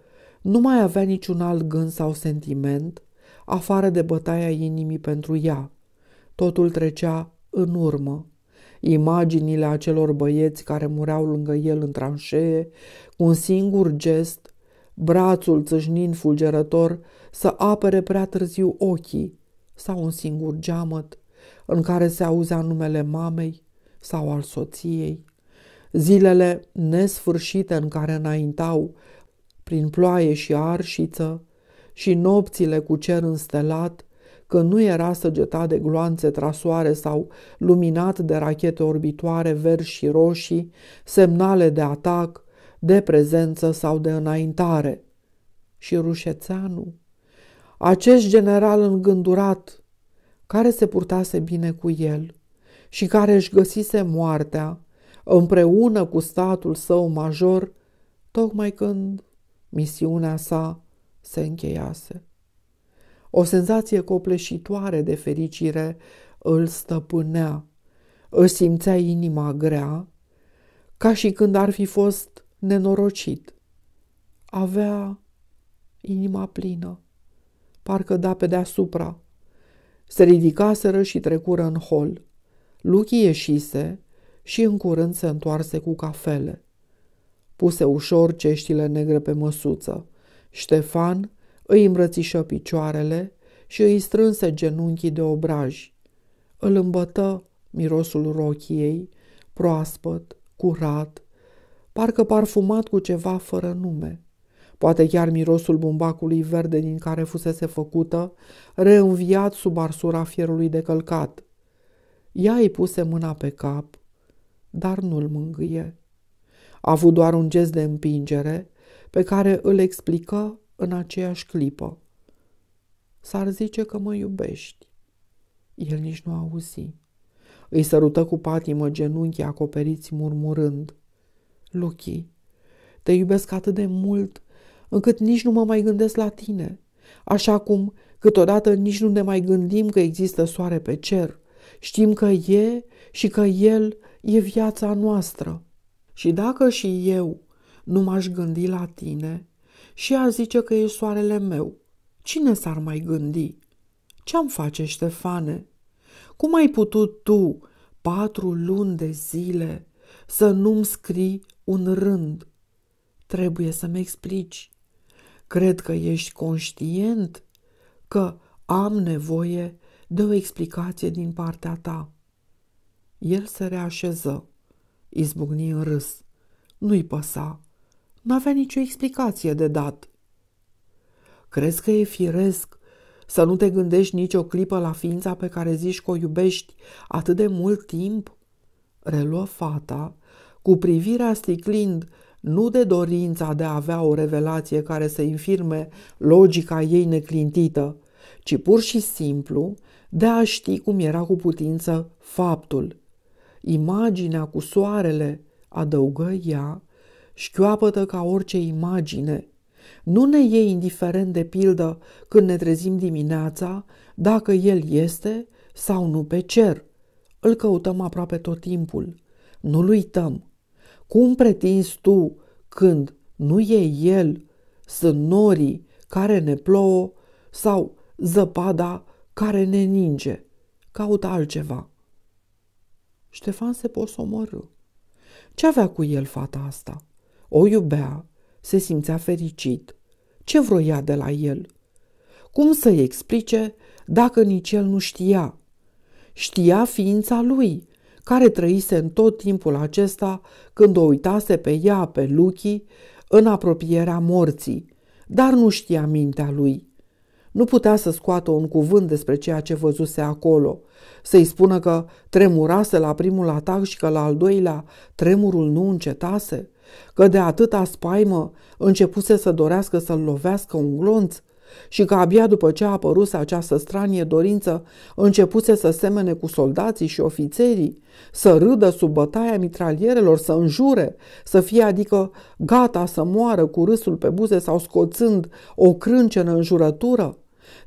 nu mai avea niciun alt gând sau sentiment, afară de bătaia inimii pentru ea. Totul trecea în urmă. Imaginile acelor băieți care mureau lângă el în tranșee, cu un singur gest, brațul țâșnind fulgerător să apere prea târziu ochii sau un singur geamăt în care se auzea numele mamei sau al soției zilele nesfârșite în care înaintau prin ploaie și arșiță și nopțile cu cer înstelat, că nu era săgetat de gloanțe trasoare sau luminat de rachete orbitoare verzi și roșii, semnale de atac, de prezență sau de înaintare. Și Rușețeanu, acest general îngândurat, care se purtase bine cu el și care își găsise moartea împreună cu statul său major, tocmai când misiunea sa se încheiase. O senzație copleșitoare de fericire îl stăpânea, își simțea inima grea, ca și când ar fi fost nenorocit. Avea inima plină, parcă da pe deasupra. Se ridicaseră și trecură în hol. Luchi ieșise și în curând se întoarse cu cafele. Puse ușor ceștile negre pe măsuță. Ștefan îi îmbrățișă picioarele și îi strânse genunchii de obraj. Îl îmbătă mirosul rochiei, proaspăt, curat, parcă parfumat cu ceva fără nume. Poate chiar mirosul bumbacului verde din care fusese făcută, reînviat sub arsura fierului de călcat. Ea îi puse mâna pe cap, dar nu-l mângâie. A avut doar un gest de împingere pe care îl explică în aceeași clipă. S-ar zice că mă iubești. El nici nu auzi. Îi sărută cu patimă genunchii acoperiți murmurând. Luchi, te iubesc atât de mult încât nici nu mă mai gândesc la tine, așa cum câteodată nici nu ne mai gândim că există soare pe cer. Știm că e și că el e viața noastră. Și dacă și eu nu m-aș gândi la tine și a zice că e soarele meu, cine s-ar mai gândi? Ce-am face, Ștefane? Cum ai putut tu, patru luni de zile, să nu-mi scrii un rând? Trebuie să-mi explici. Cred că ești conștient că am nevoie de o explicație din partea ta. El se reașeză. Izbucni în râs. Nu-i păsa. N-avea nicio explicație de dat. Crezi că e firesc să nu te gândești nicio clipă la ființa pe care zici că o iubești atât de mult timp? Reluă fata, cu privirea sticlind nu de dorința de a avea o revelație care să infirme logica ei neclintită, ci pur și simplu de a ști cum era cu putință faptul. Imaginea cu soarele, adăugă ea, șchioapătă ca orice imagine. Nu ne e indiferent de pildă când ne trezim dimineața dacă el este sau nu pe cer. Îl căutăm aproape tot timpul. Nu-l uităm. Cum pretinzi tu când nu e el, sunt norii care ne plouă sau zăpada care ne ninge? Caută altceva. Ștefan se posomorâ. Ce avea cu el fata asta? O iubea, se simțea fericit. Ce vroia de la el? Cum să-i explice dacă nici el nu știa? Știa ființa lui, care trăise în tot timpul acesta când o uitase pe ea, pe Luchi, în apropierea morții, dar nu știa mintea lui. Nu putea să scoată un cuvânt despre ceea ce văzuse acolo, să-i spună că tremurase la primul atac și că la al doilea tremurul nu încetase, că de atâta spaimă începuse să dorească să-l lovească un glonț și că abia după ce a apărut această stranie dorință, începuse să semene cu soldații și ofițerii, să râdă sub bătaia mitralierelor, să înjure, să fie adică gata să moară cu râsul pe buze sau scoțând o crâncenă în jurătură,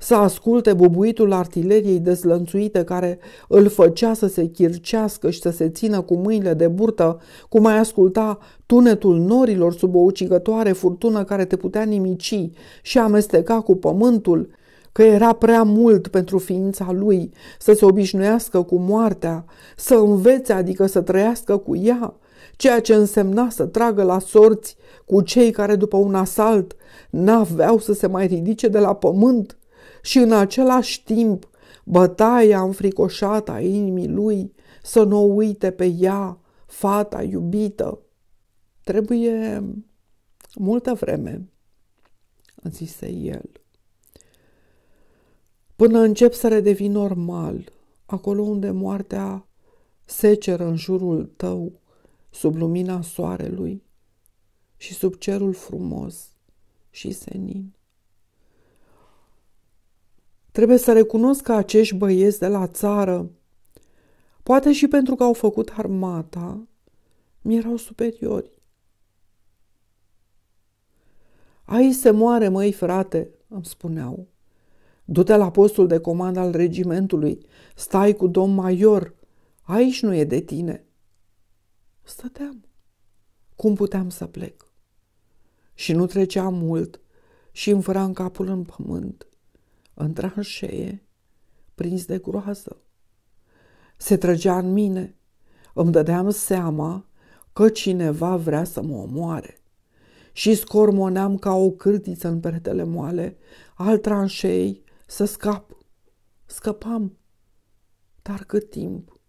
să asculte bubuitul artileriei dezlănțuite care îl făcea să se chircească și să se țină cu mâinile de burtă, cum mai asculta tunetul norilor sub o ucigătoare furtună care te putea nimici și amesteca cu pământul, că era prea mult pentru ființa lui să se obișnuiască cu moartea, să învețe, adică să trăiască cu ea, ceea ce însemna să tragă la sorți cu cei care după un asalt n-aveau să se mai ridice de la pământ, și în același timp bătaia înfricoșată a inimii lui să nu o uite pe ea, fata iubită. Trebuie multă vreme, zise el. Până încep să redevii normal, acolo unde moartea seceră în jurul tău, sub lumina soarelui și sub cerul frumos și senin. Trebuie să recunosc că acești băieți de la țară, poate și pentru că au făcut armata, mi erau superiori. Ai se moare, măi, frate, îmi spuneau. Du-te la postul de comandă al regimentului, stai cu domn major, aici nu e de tine. Stăteam. Cum puteam să plec? Și nu trecea mult și îmi în capul în pământ în tranșee, prins de groază. Se trăgea în mine, îmi dădeam seama că cineva vrea să mă omoare și scormoneam ca o cârtiță în peretele moale al tranșei să scap. Scăpam, dar cât timp?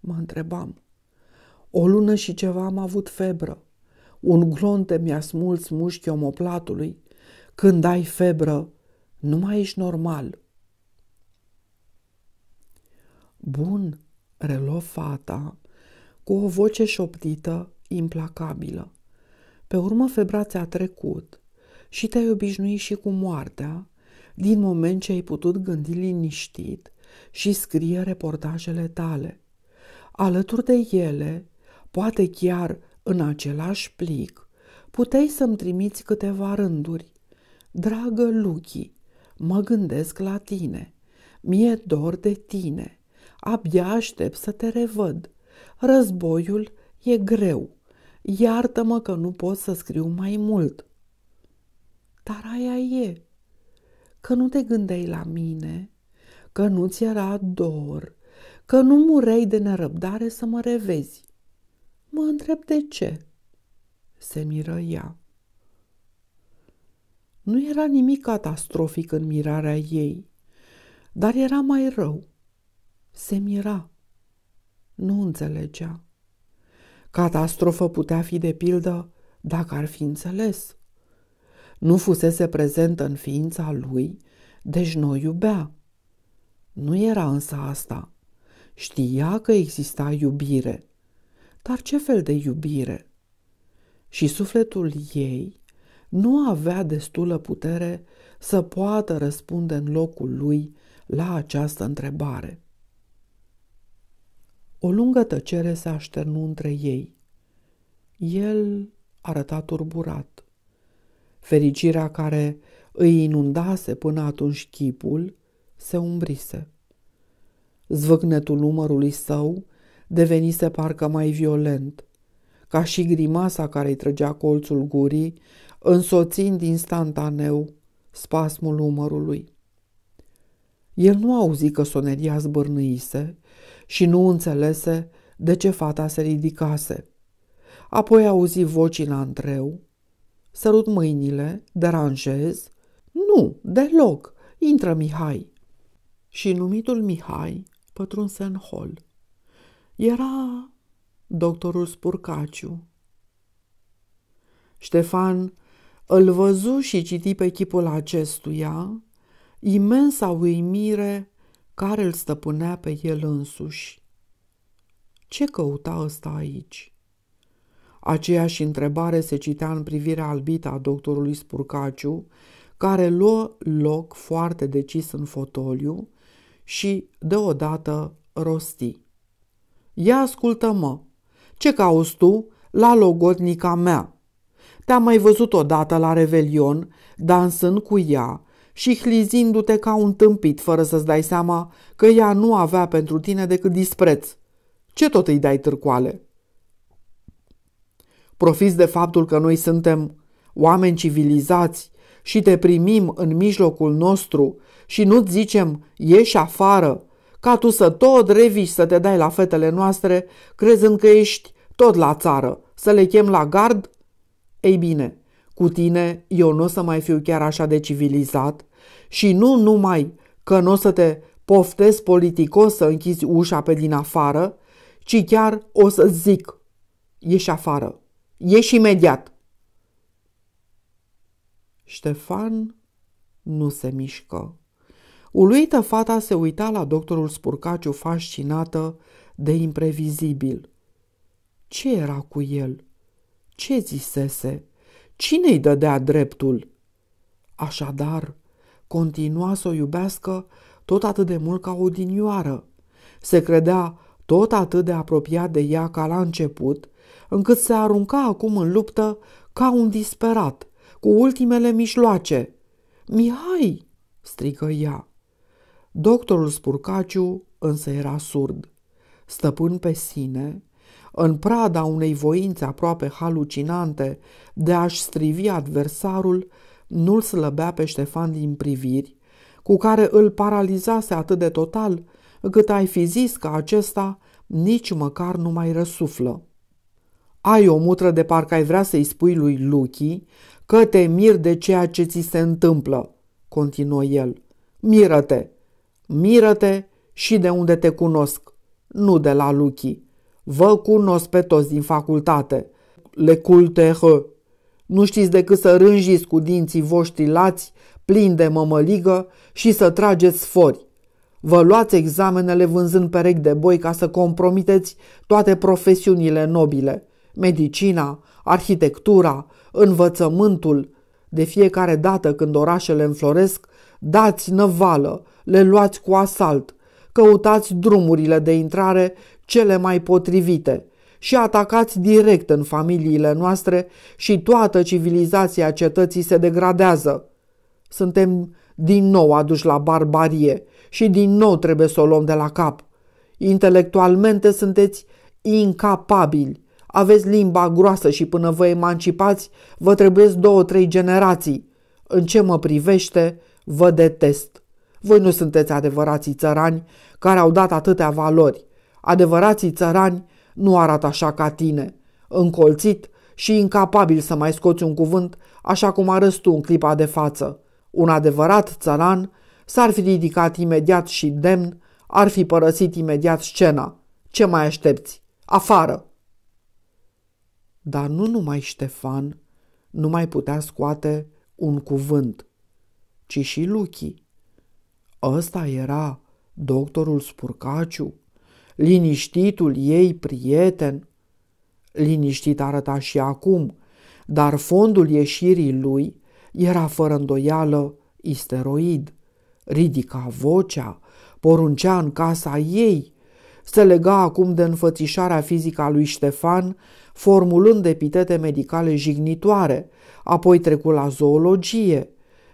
Mă întrebam. O lună și ceva am avut febră. Un glonte mi-a smuls mușchi omoplatului. Când ai febră, nu mai ești normal. Bun, relo fata cu o voce șoptită, implacabilă. Pe urmă febra ți-a trecut și te-ai obișnuit și cu moartea, din moment ce ai putut gândi liniștit și scrie reportajele tale. Alături de ele, poate chiar în același plic, puteai să-mi trimiți câteva rânduri. Dragă Luchii, mă gândesc la tine. Mi-e dor de tine. Abia aștept să te revăd. Războiul e greu. Iartă-mă că nu pot să scriu mai mult. Dar aia e. Că nu te gândeai la mine, că nu ți era dor, că nu murei de nerăbdare să mă revezi. Mă întreb de ce. Se miră ea. Nu era nimic catastrofic în mirarea ei, dar era mai rău. Se mira. Nu înțelegea. Catastrofă putea fi de pildă dacă ar fi înțeles. Nu fusese prezent în ființa lui, deci nu o iubea. Nu era însă asta. Știa că exista iubire. Dar ce fel de iubire? Și sufletul ei nu avea destulă putere să poată răspunde în locul lui la această întrebare. O lungă tăcere se așternu între ei. El arăta turburat. Fericirea care îi inundase până atunci chipul se umbrise. Zvâcnetul umărului său devenise parcă mai violent, ca și grimasa care îi trăgea colțul gurii însoțind instantaneu spasmul umărului. El nu auzi că soneria zbârnâise și nu înțelese de ce fata se ridicase. Apoi auzi voci în Andreu, sărut mâinile, deranjez, nu, deloc, intră Mihai. Și numitul Mihai pătrunse în hol. Era doctorul Spurcaciu. Ștefan îl văzu și citi pe chipul acestuia imensa uimire care îl stăpânea pe el însuși. Ce căuta ăsta aici? Aceeași întrebare se citea în privirea albită a doctorului Spurcaciu, care luă loc foarte decis în fotoliu și deodată rosti. Ia ascultă-mă, ce cauți tu la logotnica mea?" Te-am mai văzut odată la Revelion, dansând cu ea și hlizindu-te ca un tâmpit fără să-ți dai seama că ea nu avea pentru tine decât dispreț. Ce tot îi dai târcoale? Profiți de faptul că noi suntem oameni civilizați și te primim în mijlocul nostru și nu-ți zicem ieși afară, ca tu să tot reviși să te dai la fetele noastre, crezând că ești tot la țară, să le chem la gard ei bine, cu tine eu nu o să mai fiu chiar așa de civilizat și nu numai că nu o să te poftesc politicos să închizi ușa pe din afară, ci chiar o să zic, ieși afară, ieși imediat. Ștefan nu se mișcă. Uluită fata se uita la doctorul Spurcaciu fascinată de imprevizibil. Ce era cu el? Ce zisese? Cine îi dădea dreptul? Așadar, continua să o iubească tot atât de mult ca o dinioară. Se credea tot atât de apropiat de ea ca la început, încât se arunca acum în luptă ca un disperat, cu ultimele mișloace. Mihai!" strigă ea. Doctorul Spurcaciu însă era surd. Stăpân pe sine, în prada unei voințe aproape halucinante de a-și strivi adversarul, nu-l slăbea pe Ștefan din priviri, cu care îl paralizase atât de total, cât ai fi zis că acesta nici măcar nu mai răsuflă. Ai o mutră de parcă ai vrea să-i spui lui Luchi că te mir de ceea ce ți se întâmplă, continuă el. Miră-te! Miră-te și de unde te cunosc, nu de la Luchi. Vă cunosc pe toți din facultate. Le culte hă. Nu știți decât să rânjiți cu dinții voștri lați, plini de mămăligă și să trageți sfori. Vă luați examenele vânzând perechi de boi ca să compromiteți toate profesiunile nobile. Medicina, arhitectura, învățământul. De fiecare dată când orașele înfloresc, dați năvală, le luați cu asalt, căutați drumurile de intrare cele mai potrivite și atacați direct în familiile noastre și toată civilizația cetății se degradează. Suntem din nou aduși la barbarie și din nou trebuie să o luăm de la cap. Intelectualmente sunteți incapabili. Aveți limba groasă și până vă emancipați, vă trebuie două-trei generații. În ce mă privește, vă detest. Voi nu sunteți adevărații țărani care au dat atâtea valori. Adevărații țărani nu arată așa ca tine, încolțit și incapabil să mai scoți un cuvânt așa cum arăți tu în clipa de față. Un adevărat țăran s-ar fi ridicat imediat și demn, ar fi părăsit imediat scena. Ce mai aștepți? Afară! Dar nu numai Ștefan nu mai putea scoate un cuvânt, ci și Luchi. Ăsta era doctorul Spurcaciu liniștitul ei prieten. Liniștit arăta și acum, dar fondul ieșirii lui era fără îndoială isteroid. Ridica vocea, poruncea în casa ei, se lega acum de înfățișarea fizică a lui Ștefan, formulând epitete medicale jignitoare, apoi trecu la zoologie.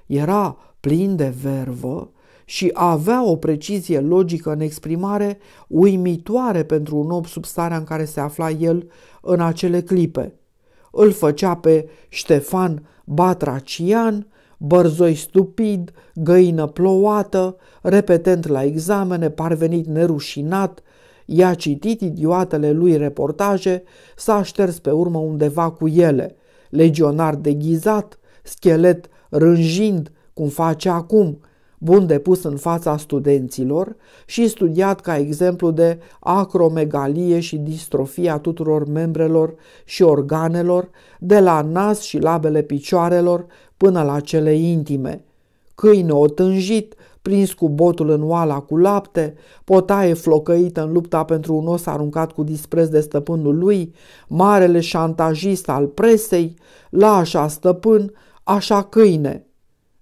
Era plin de vervă și avea o precizie logică în exprimare uimitoare pentru un om sub starea în care se afla el în acele clipe. Îl făcea pe Ștefan Batracian, bărzoi stupid, găină plouată, repetent la examene, parvenit nerușinat, i-a citit idiotele lui reportaje, s-a șters pe urmă undeva cu ele, legionar deghizat, schelet rânjind, cum face acum – bun depus în fața studenților și studiat ca exemplu de acromegalie și distrofia tuturor membrelor și organelor, de la nas și labele picioarelor până la cele intime. Câine otânjit, prins cu botul în oala cu lapte, potaie flocăită în lupta pentru un os aruncat cu dispreț de stăpânul lui, marele șantajist al presei, așa stăpân, așa câine.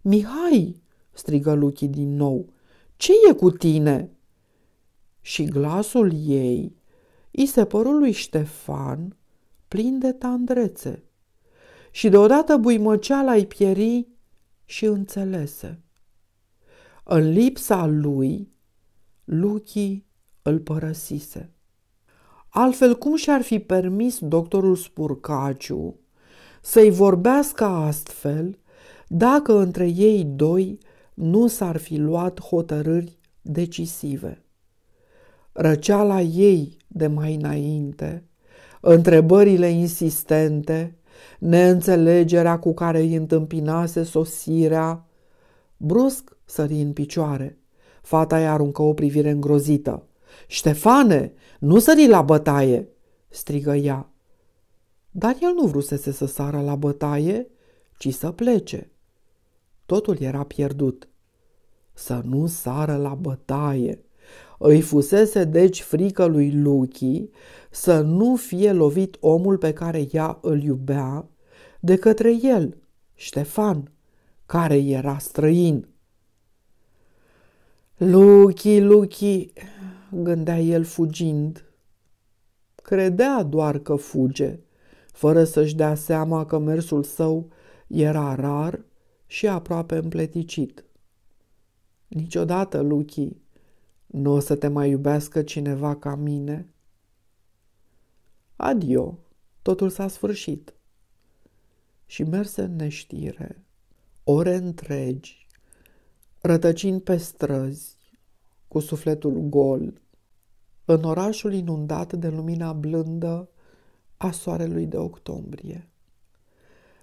Mihai, strigă Luchi din nou. Ce e cu tine?" Și glasul ei i se părul lui Ștefan plin de tandrețe. Și deodată buimăceala îi pieri și înțelese. În lipsa lui, Luchi îl părăsise. Altfel, cum și-ar fi permis doctorul Spurcaciu să-i vorbească astfel dacă între ei doi nu s-ar fi luat hotărâri decisive. Răceala ei de mai înainte, întrebările insistente, neînțelegerea cu care îi întâmpinase sosirea, brusc sări în picioare. Fata îi aruncă o privire îngrozită. Ștefane, nu sări la bătaie!" strigă ea. Dar el nu vrusese să sară la bătaie, ci să plece. Totul era pierdut să nu sară la bătaie. Îi fusese deci frică lui Luchi să nu fie lovit omul pe care ea îl iubea de către el, Ștefan, care era străin. Luchi, Luchi, gândea el fugind. Credea doar că fuge, fără să-și dea seama că mersul său era rar și aproape împleticit. Niciodată, Luchi, nu o să te mai iubească cineva ca mine. Adio, totul s-a sfârșit. Și merse în neștire, ore întregi, rătăcind pe străzi, cu sufletul gol, în orașul inundat de lumina blândă a soarelui de octombrie.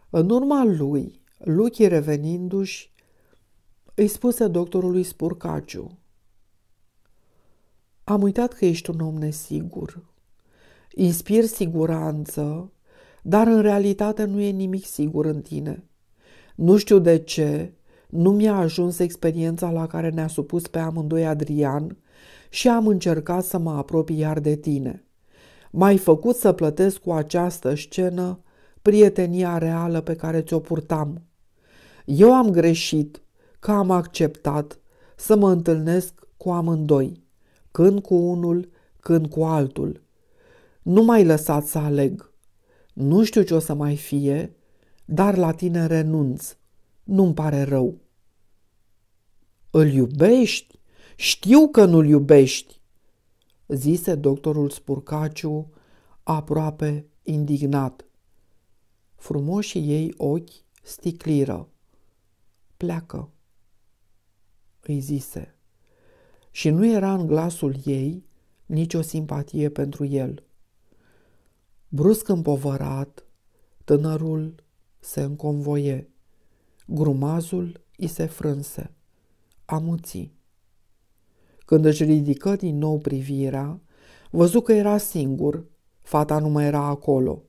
În urma lui, Luchi revenindu-și, îi spuse doctorului Spurcaciu. Am uitat că ești un om nesigur. Inspir siguranță, dar în realitate nu e nimic sigur în tine. Nu știu de ce, nu mi-a ajuns experiența la care ne-a supus pe amândoi Adrian și am încercat să mă apropii iar de tine. M-ai făcut să plătesc cu această scenă prietenia reală pe care ți-o purtam. Eu am greșit că am acceptat să mă întâlnesc cu amândoi, când cu unul, când cu altul. Nu mai lăsat să aleg. Nu știu ce o să mai fie, dar la tine renunț. Nu-mi pare rău. Îl iubești? Știu că nu-l iubești, zise doctorul Spurcaciu, aproape indignat. Frumoșii ei ochi sticliră. Pleacă îi zise. Și nu era în glasul ei nicio simpatie pentru el. Brusc împovărat, tânărul se înconvoie. Grumazul îi se frânse. Amuții. Când își ridică din nou privirea, văzu că era singur, fata nu mai era acolo.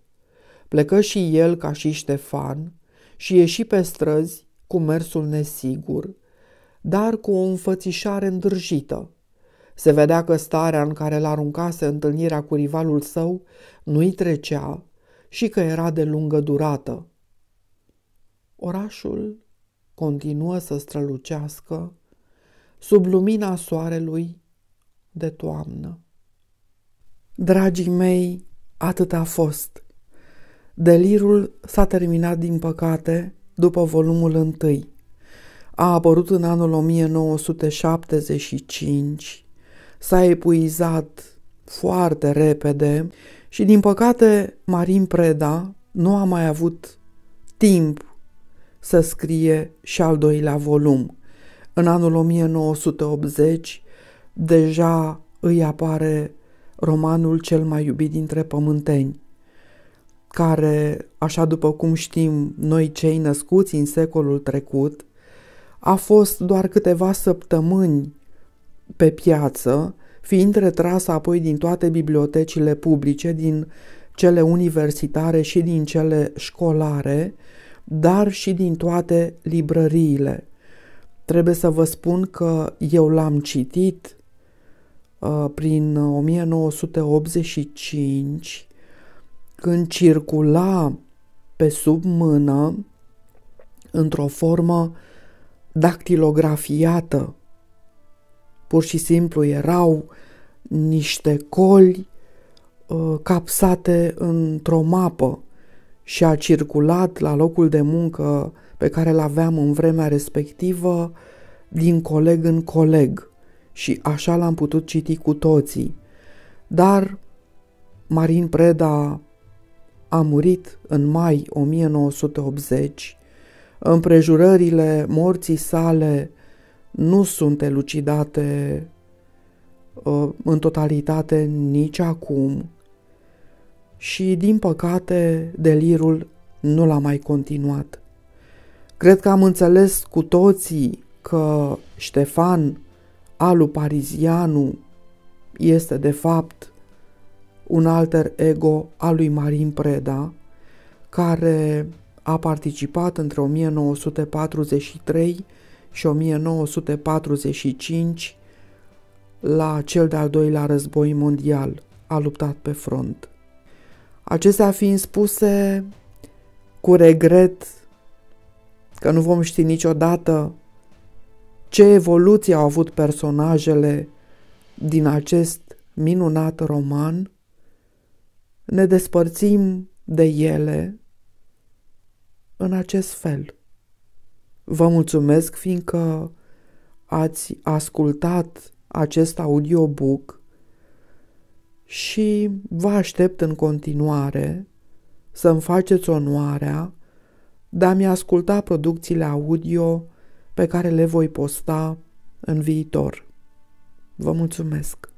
Plecă și el ca și Ștefan și ieși pe străzi cu mersul nesigur, dar cu o înfățișare îndrăjită. Se vedea că starea în care l-aruncase întâlnirea cu rivalul său nu-i trecea și că era de lungă durată. Orașul continuă să strălucească sub lumina soarelui de toamnă. Dragii mei, atât a fost. Delirul s-a terminat din păcate după volumul întâi a apărut în anul 1975, s-a epuizat foarte repede și, din păcate, Marin Preda nu a mai avut timp să scrie și al doilea volum. În anul 1980 deja îi apare romanul cel mai iubit dintre pământeni, care, așa după cum știm noi cei născuți în secolul trecut, a fost doar câteva săptămâni pe piață, fiind retrasă apoi din toate bibliotecile publice, din cele universitare și din cele școlare, dar și din toate librăriile. Trebuie să vă spun că eu l-am citit uh, prin 1985, când circula pe sub mână într-o formă dactilografiată. Pur și simplu erau niște coli uh, capsate într-o mapă și a circulat la locul de muncă pe care îl aveam în vremea respectivă din coleg în coleg și așa l-am putut citi cu toții. Dar Marin Preda a murit în mai 1980 împrejurările morții sale nu sunt elucidate ă, în totalitate nici acum și, din păcate, delirul nu l-a mai continuat. Cred că am înțeles cu toții că Ștefan Alu Parizianu este de fapt un alter ego al lui Marin Preda, care a participat între 1943 și 1945 la cel de-al doilea război mondial. A luptat pe front. Acestea fiind spuse, cu regret că nu vom ști niciodată ce evoluție au avut personajele din acest minunat roman, ne despărțim de ele în acest fel. Vă mulțumesc fiindcă ați ascultat acest audiobook și vă aștept în continuare să-mi faceți onoarea de a-mi asculta producțiile audio pe care le voi posta în viitor. Vă mulțumesc!